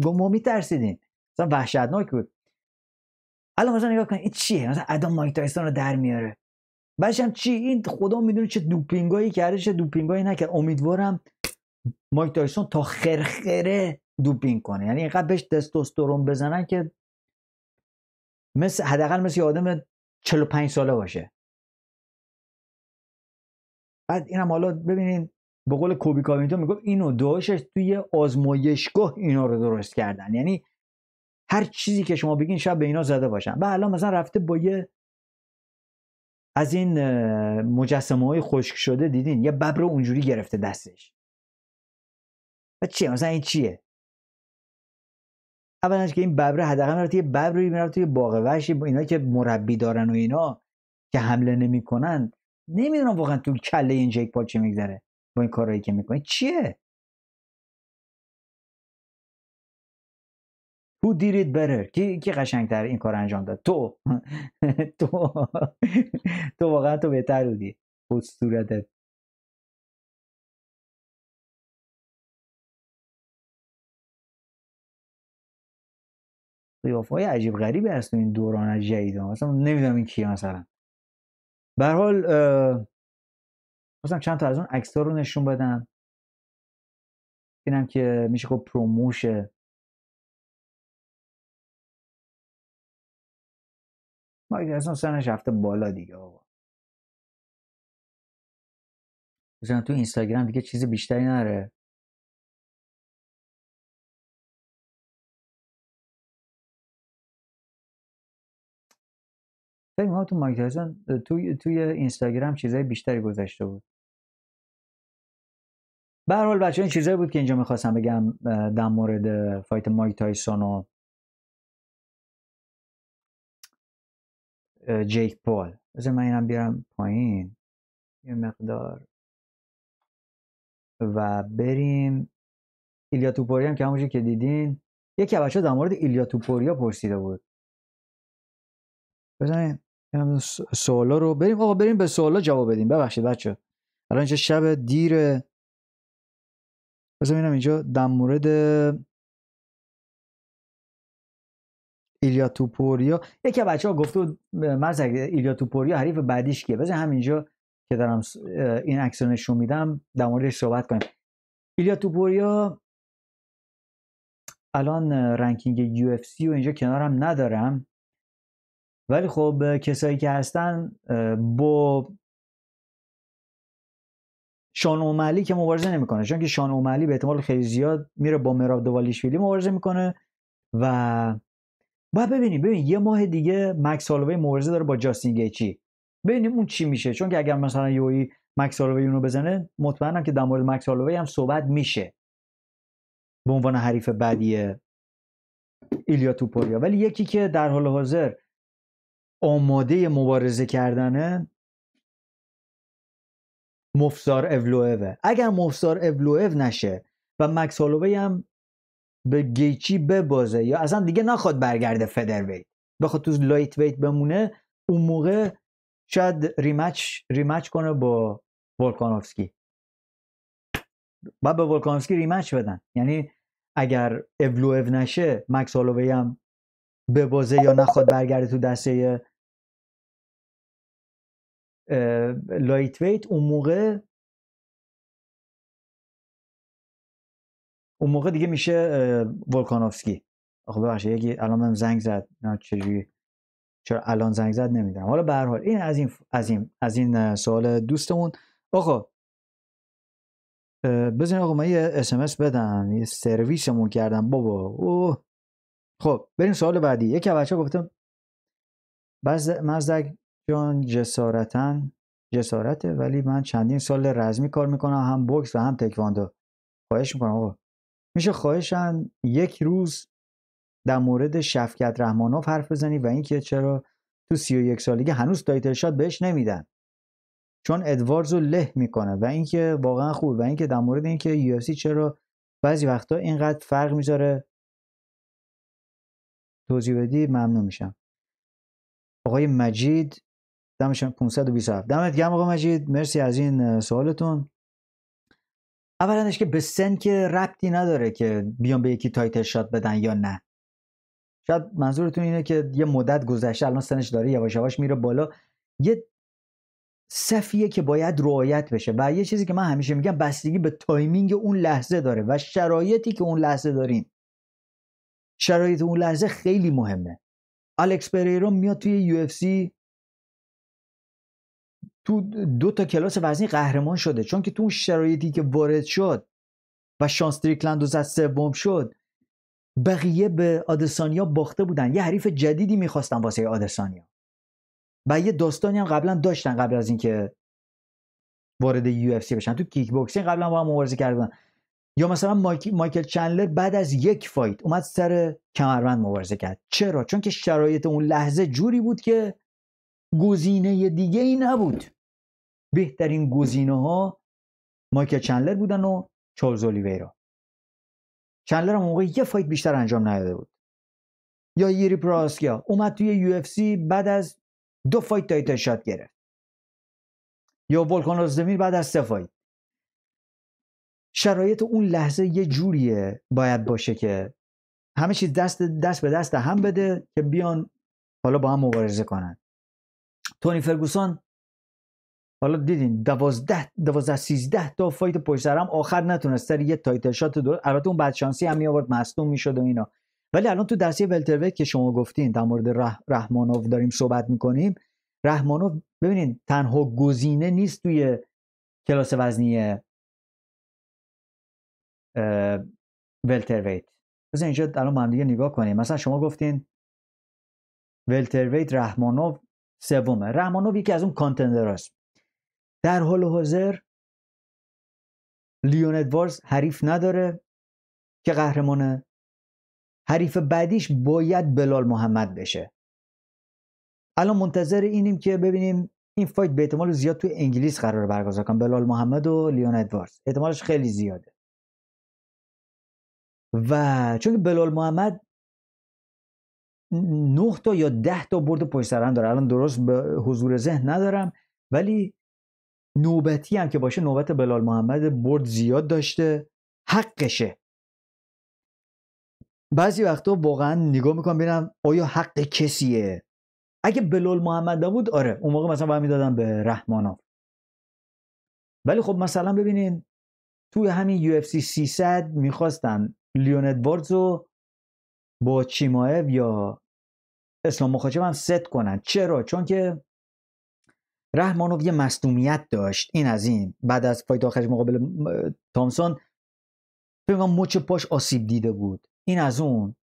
گفت ما میترسیدیم مثلا وحشتناک بود الان مثلا نگاه کن این چیه مثلا ادم مایک تایسون رو در میاره بعدش هم چی این خدا میدونه چه دوپینگایی کرده چه دوپینگایی نکرد امیدوارم مایک تایسون تا خرخره دوپینگ کنه یعنی اینقدر بهش تستوسترون بزنن که مثل حداقل مثل یه آدم 45 ساله باشه بعد اینم حالا ببینین به قول کوبی کاوینگتون میگفت اینو دوشش توی آزمایشگاه اینا رو درست کردن یعنی هر چیزی که شما بگین شب به اینا زده باشن و الان مثلا رفته با یه از این مجسمه های خشک شده دیدین یه ببر اونجوری گرفته دستش و چیه مثلا این چیه اولش که این ببره حداقل میره ببر ببری میره توی باغ وحشی اینا که مربی دارن و اینا که حمله نمیکنن نمیدونم واقعا تو کله این جیک پال چه میگذره با این کارهایی که میکنه چیه Who did it better? کی, کی قشنگتر این کار انجام داد؟ تو تو تو واقعا تو بهتر بودی خود قیافه های عجیب غریبی هست تو این دوران از جدید مثلا نمیدونم این کیه مثلا به حال مثلا چند تا از اون عکس رو نشون بدم ببینم که میشه خب پروموشه ما اصلا سنش هفته بالا دیگه آقا مثلا تو اینستاگرام دیگه چیز بیشتری نره فکر تو مایک تایسون توی توی اینستاگرام چیزای بیشتری گذاشته بود به هر حال بچه این چیزایی بود که اینجا میخواستم بگم در مورد فایت مایک تایسون و جیک پال بذار من اینم بیارم پایین یه مقدار و بریم ایلیا توپوری هم که همونجور که دیدین یکی بچه در مورد ایلیا توپوریا پرسیده بود بزنیم سوالا رو بریم آقا بریم به سوالا جواب بدیم ببخشید بچه الان اینجا شب دیره بذار اینم اینجا در مورد ایلیا توپوریا یکی از ها گفته مرز اگه ایلیا توپوریا حریف بعدیش کیه بذار همینجا که دارم این عکس رو نشون میدم در موردش صحبت کنیم ایلیا توپوریا الان رنکینگ یو اف سی و اینجا کنارم ندارم ولی خب کسایی که هستن با شان اومالی که مبارزه نمیکنه چون که شان اومالی به احتمال خیلی زیاد میره با مراب دوالیشویلی مبارزه میکنه و باید ببینیم ببین یه ماه دیگه مکس هالووی مبارزه داره با جاستین گیچی ببینیم اون چی میشه چون که اگر مثلا یوی مکس هالوی اونو بزنه مطمئنم که در مورد مکس هالوی هم صحبت میشه به عنوان حریف بعدی ایلیا توپوریا ولی یکی که در حال حاضر آماده مبارزه کردنه مفسار اولوئوه اگر مفسار اولوو نشه و مکس هالووی هم به گیچی ببازه یا اصلا دیگه نخواد برگرده فدر بخواد تو لایت ویت بمونه اون موقع شاید ریمچ ریمچ کنه با ولکانوفسکی و به ولکانوفسکی ریمچ بدن یعنی اگر اولوو نشه مکس هالووی هم ببازه یا نخواد برگرده تو دسته لایت ویت اون موقع اون موقع دیگه میشه ولکانوفسکی آخه ببخشید یکی الان من زنگ زد نه چجوری چرا الان زنگ زد نمیدونم حالا به حال این از این از این از سوال دوستمون آقا بزن آقا من یه اسمس بدم یه سرویسمون کردم بابا اوه خب بریم سوال بعدی یکی بچه گفتم بعض مزدک چون جسارتا جسارته ولی من چندین سال رزمی کار میکنم هم بوکس و هم تکواندو خواهش میکنم آقا میشه خواهشن یک روز در مورد شفکت رحمانوف حرف بزنی و اینکه چرا تو سی و یک سالگی هنوز تایتل شات بهش نمیدن چون ادواردز رو له میکنه و اینکه واقعا خوب و اینکه در مورد اینکه یو چرا بعضی وقتا اینقدر فرق میذاره توضیح بدی ممنون میشم آقای مجید دمش 527 دمت گرم آقا مجید مرسی از این سوالتون اولش که به سن که ربطی نداره که بیان به یکی تایتل شات بدن یا نه شاید منظورتون اینه که یه مدت گذشته الان سنش داره یواش یواش میره بالا یه صفیه که باید رعایت بشه و یه چیزی که من همیشه میگم بستگی به تایمینگ اون لحظه داره و شرایطی که اون لحظه داریم شرایط اون لحظه خیلی مهمه الکس پریرو میاد توی یو اف سی تو دو تا کلاس وزنی قهرمان شده چون که تو اون شرایطی که وارد شد و شانس تریکلند و سوم شد بقیه به آدسانیا باخته بودن یه حریف جدیدی میخواستن واسه آدسانیا و یه داستانی هم قبلا داشتن قبل از اینکه وارد یو اف سی بشن تو کیک بوکسینگ قبلا با هم مبارزه کرده بودن یا مثلا مایک... مایکل چنلر بعد از یک فایت اومد سر کمربند مبارزه کرد چرا چون که شرایط اون لحظه جوری بود که گزینه دیگه ای نبود بهترین گزینه ها مایکل چندلر بودن و چارلز اولیویرا چندلر هم موقع یه فایت بیشتر انجام نداده بود یا یری پراسکیا اومد توی یو اف سی بعد از دو فایت تایت شات گرفت یا ولکان زمیر بعد از سه فایت شرایط اون لحظه یه جوریه باید باشه که همه چیز دست دست به دست هم بده که بیان حالا با هم مبارزه کنن تونی فرگوسان حالا دیدین دوازده دوازده سیزده تا فایت پشت سر هم آخر نتونست سر یه تایتل شات دور البته اون بعد شانسی هم می آورد مصدوم میشد و اینا ولی الان تو درسی ولترویت که شما گفتین در مورد رحمانو رحمانوف داریم صحبت میکنیم رحمانوف ببینین تنها گزینه نیست توی کلاس وزنی ولترویت پس اینجا الان من دیگه نگاه کنیم مثلا شما گفتین ولترویت رحمانوف سومه رحمانوف یکی از اون هست در حال حاضر لیون ادوارز حریف نداره که قهرمانه حریف بعدیش باید بلال محمد بشه الان منتظر اینیم که ببینیم این فایت به احتمال زیاد تو انگلیس قرار برگزار کنم بلال محمد و لیون ادوارز احتمالش خیلی زیاده و چون بلال محمد نه تا یا ده تا برد پشت سر هم داره الان درست به حضور ذهن ندارم ولی نوبتی هم که باشه نوبت بلال محمد برد زیاد داشته حقشه بعضی وقتا واقعا نگاه میکنم ببینم آیا حق کسیه اگه بلال محمد بود آره اون موقع مثلا باید میدادم به رحماناف ولی خب مثلا ببینین توی همین UFC 300 میخواستن لیوند ادواردز رو با چیمایف یا اسلام مخاچب هم ست کنن چرا چون که رحمانوف یه مصدومیت داشت این از این بعد از فایت آخرش مقابل تامسون فکر مچ پاش آسیب دیده بود این از اون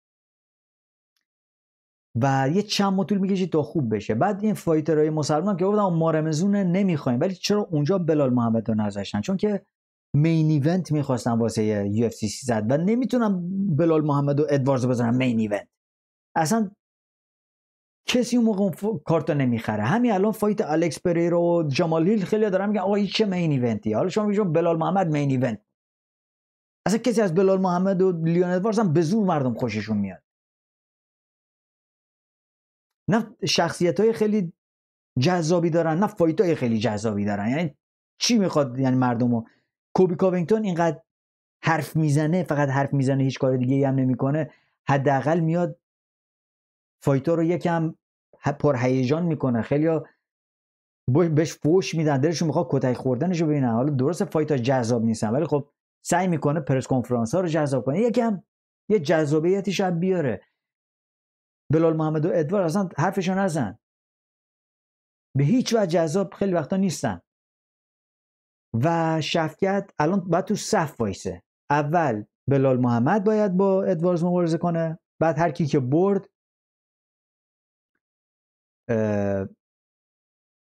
و یه چند ما طول میکشید تا خوب بشه بعد این فایترهای مسلمان که گفتن ما رمزون نمیخوایم ولی چرا اونجا بلال محمد رو نذاشتن چون که مین ایونت میخواستن واسه یو اف سی زد و نمیتونم بلال محمد و ادوارز بزنن مین ایونت اصلا کسی اون موقع ف... کارتا نمیخره همین الان فایت الکس پریرو و جمال هیل خیلی دارن میگن آقا چه مین ایونتی حالا شما میگید بلال محمد مین ایونت اصلا کسی از بلال محمد و لیون ادوارز هم به زور مردم خوششون میاد نه شخصیت های خیلی جذابی دارن نه فایت های خیلی جذابی دارن یعنی چی میخواد یعنی مردم رو کوبی کاوینگتون اینقدر حرف میزنه فقط حرف میزنه هیچ کار دیگه هم نمیکنه حداقل میاد فایتا رو یکم پرهیجان میکنه خیلی بهش فوش میدن دلشون میخواد کتک خوردنشو ببینن حالا درست فایت جذاب نیستن ولی خب سعی میکنه پرس کنفرانس ها رو جذاب کنه یکم یه جذابیتی شب بیاره بلال محمد و ادوار اصلا حرفشو نزن به هیچ وجه جذاب خیلی وقتا نیستن و شفکت الان باید تو صف وایسه اول بلال محمد باید با ادوارز مبارزه کنه بعد هر کی که برد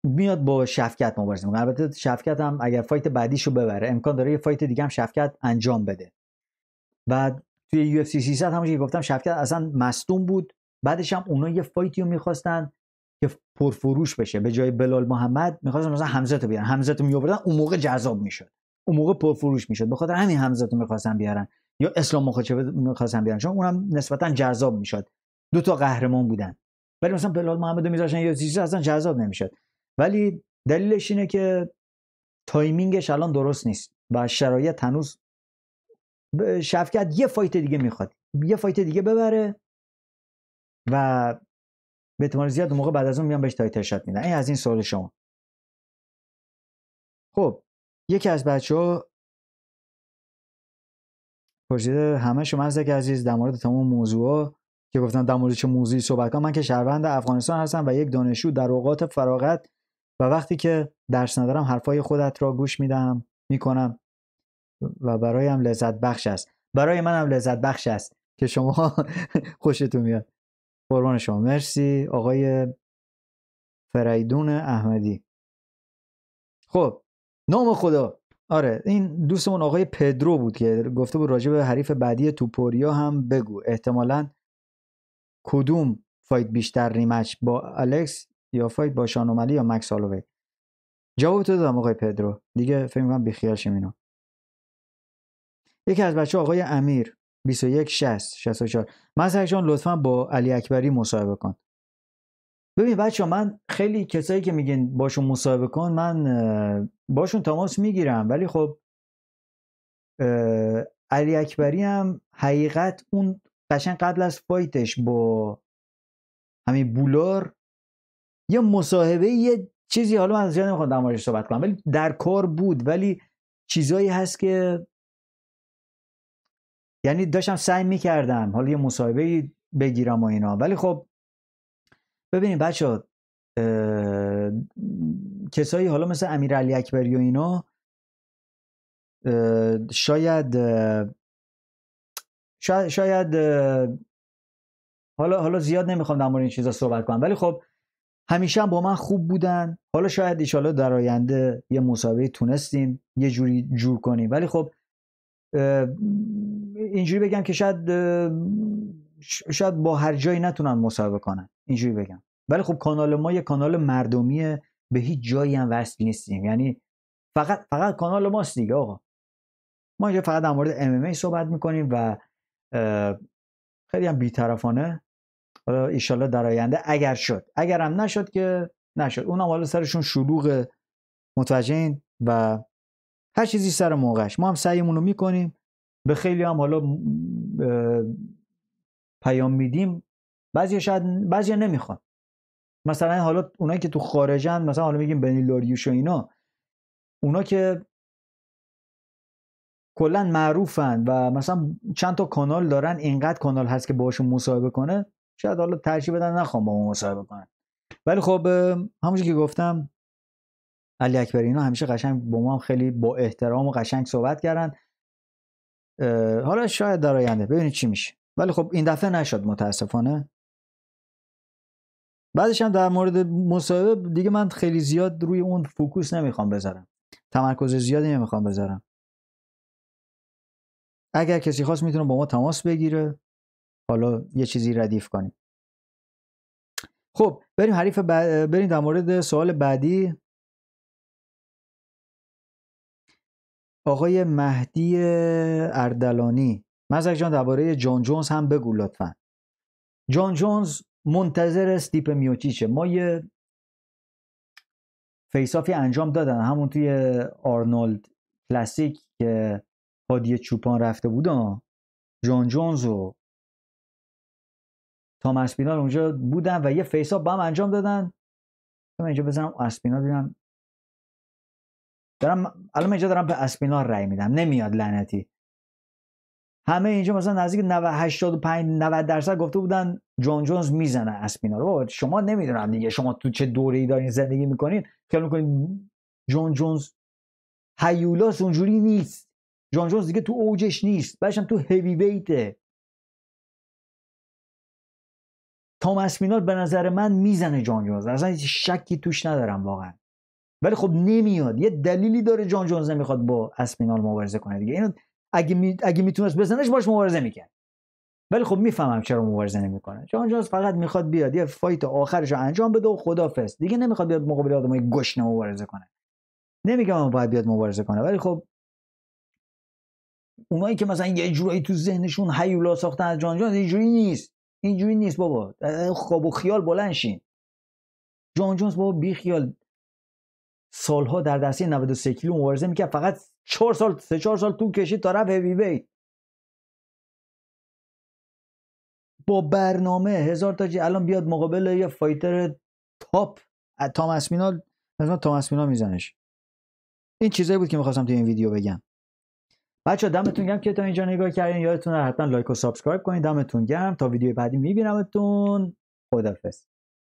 میاد با شفکت مبارزه میکنه البته شفکت هم اگر فایت بعدیشو ببره امکان داره یه فایت دیگه هم شفکت انجام بده بعد توی یو اف سی 300 که گفتم شفکت اصلا مستون بود بعدش هم اونا یه فایتی رو میخواستن که پرفروش بشه به جای بلال محمد میخواستن مثلا حمزه رو بیارن حمزه رو میآوردن اون موقع جذاب میشد اون موقع پرفروش میشد به خاطر همین حمزه رو میخواستن بیارن یا اسلام مخاچه میخواستن بیارن چون اونم نسبتا جذاب میشد دو تا قهرمان بودن ولی مثلا بلال محمد میذاشتن یا زیزی اصلا جذاب نمیشد ولی دلیلش اینه که تایمینگش الان درست نیست و شرایط هنوز شفکت یه فایت دیگه میخواد یه فایت دیگه ببره و به احتمال زیاد موقع بعد از اون میان بهش تایتل شات میدن این از این سوال شما خب یکی از بچه ها پرسیده همه شما از که عزیز در مورد تمام موضوع که گفتن در مورد چه موضوعی صحبت کنم من که شهروند افغانستان هستم و یک دانشجو در اوقات فراغت و وقتی که درس ندارم حرفای خودت را گوش میدم میکنم و برایم لذت بخش است برای من هم لذت بخش است که شما خوشتون میاد قربان شما مرسی آقای فریدون احمدی خب نام خدا آره این دوستمون آقای پدرو بود که گفته بود راجع به حریف بعدی توپوریا هم بگو احتمالاً کدوم فایت بیشتر ریمچ با الکس یا فایت با شانومالی یا مکس هالووی جواب تو دادم آقای پدرو دیگه فکر میکنم بیخیال شم اینا یکی از بچه آقای امیر 21 60 64 من جان لطفا با علی اکبری مصاحبه کن ببین بچه من خیلی کسایی که میگن باشون مصاحبه کن من باشون تماس میگیرم ولی خب علی اکبری هم حقیقت اون قشنگ قبل از فایتش با همین بولار یه مصاحبه یه چیزی حالا من از جا نمیخوام در صحبت کنم ولی در کار بود ولی چیزایی هست که یعنی داشتم سعی میکردم حالا یه مصاحبه بگیرم و اینا ولی خب ببینیم بچه کسایی حالا مثل امیر علی اکبری و اینا شاید شاید, حالا حالا زیاد نمیخوام در مورد این چیزا صحبت کنم ولی خب همیشه هم با من خوب بودن حالا شاید ایشالا در آینده یه مسابقه تونستیم یه جوری جور کنیم ولی خب اینجوری بگم که شاید شاید با هر جایی نتونن مسابقه کنن اینجوری بگم ولی خب کانال ما یه کانال مردمیه به هیچ جایی هم وصل نیستیم یعنی فقط فقط کانال ماست دیگه آقا ما اینجا فقط در مورد ای صحبت میکنیم و خیلی هم بیطرفانه حالا ایشالله در آینده اگر شد اگر هم نشد که نشد اونم حالا سرشون شلوغ متوجهین و هر چیزی سر موقعش ما هم سعیمون رو میکنیم به خیلی هم حالا پیام میدیم بعضی شاید بعضی نمیخوان مثلا حالا اونایی که تو خارجن مثلا حالا میگیم بنیلاریوش و اینا اونا که کلا معروفن و مثلا چند تا کانال دارن اینقدر کانال هست که باشون مصاحبه کنه شاید حالا ترجیح بدن نخوام با ما مصاحبه کنن ولی خب همونجوری که گفتم علی اکبر اینا همیشه قشنگ با ما خیلی با احترام و قشنگ صحبت کردن حالا شاید در آینده ببینید چی میشه ولی خب این دفعه نشد متاسفانه بعدش هم در مورد مصاحبه دیگه من خیلی زیاد روی اون فوکوس نمیخوام بذارم تمرکز زیادی نمیخوام بذارم اگر کسی خواست میتونه با ما تماس بگیره حالا یه چیزی ردیف کنیم خب بریم حریف بریم در مورد سوال بعدی آقای مهدی اردلانی مزدک جان درباره جان جونز هم بگو لطفا جان جونز منتظر استیپ میوچیچه ما یه فیسافی انجام دادن همون توی آرنولد کلاسیک که هادی چوپان رفته بودن جان جونز و تام اسپینال اونجا بودن و یه فیس با هم انجام دادن من اینجا بزنم اسپینال ببینم دارم الان اینجا دارم به اسپینال رای میدم نمیاد لعنتی همه اینجا مثلا نزدیک 90 85 90 درصد گفته بودن جان جونز میزنه اسپینال رو شما نمیدونم دیگه شما تو چه دوره‌ای دارین زندگی میکنین که میکنین جان جونز هیولاس اونجوری نیست جان جونز دیگه تو اوجش نیست بعدش هم تو هیوی ویته تامس مینارد به نظر من میزنه جان جونز اصلا شکی توش ندارم واقعا ولی خب نمیاد یه دلیلی داره جان جونز نمیخواد با اسمینال مبارزه کنه دیگه اینو اگه می... اگه میتونست بزنش باش مبارزه میکرد ولی خب میفهمم چرا مبارزه نمیکنه جان جونز فقط میخواد بیاد یه فایت آخرش رو انجام بده و خدافظ دیگه نمیخواد بیاد مقابل آدمای گشنه مبارزه کنه نمیگم باید بیاد مبارزه کنه ولی خب اونایی که مثلا یه جورایی تو ذهنشون هیولا ساختن از جان جان اینجوری نیست اینجوری نیست بابا خواب و خیال شین جان جونز بابا بی خیال سالها در دسته 93 کیلو مبارزه میکرد فقط 4 سال 3 4 سال تو کشید تا رفت هیوی بی با برنامه هزار تا جی الان بیاد مقابل یه فایتر تاپ تام مینال مثلا تامس مینال میزنش این چیزایی بود که میخواستم تو این ویدیو بگم بچه دمتون گرم که تا اینجا نگاه کردین یادتون حتما لایک و سابسکرایب کنید دمتون گرم تا ویدیو بعدی میبینمتون خداحافظ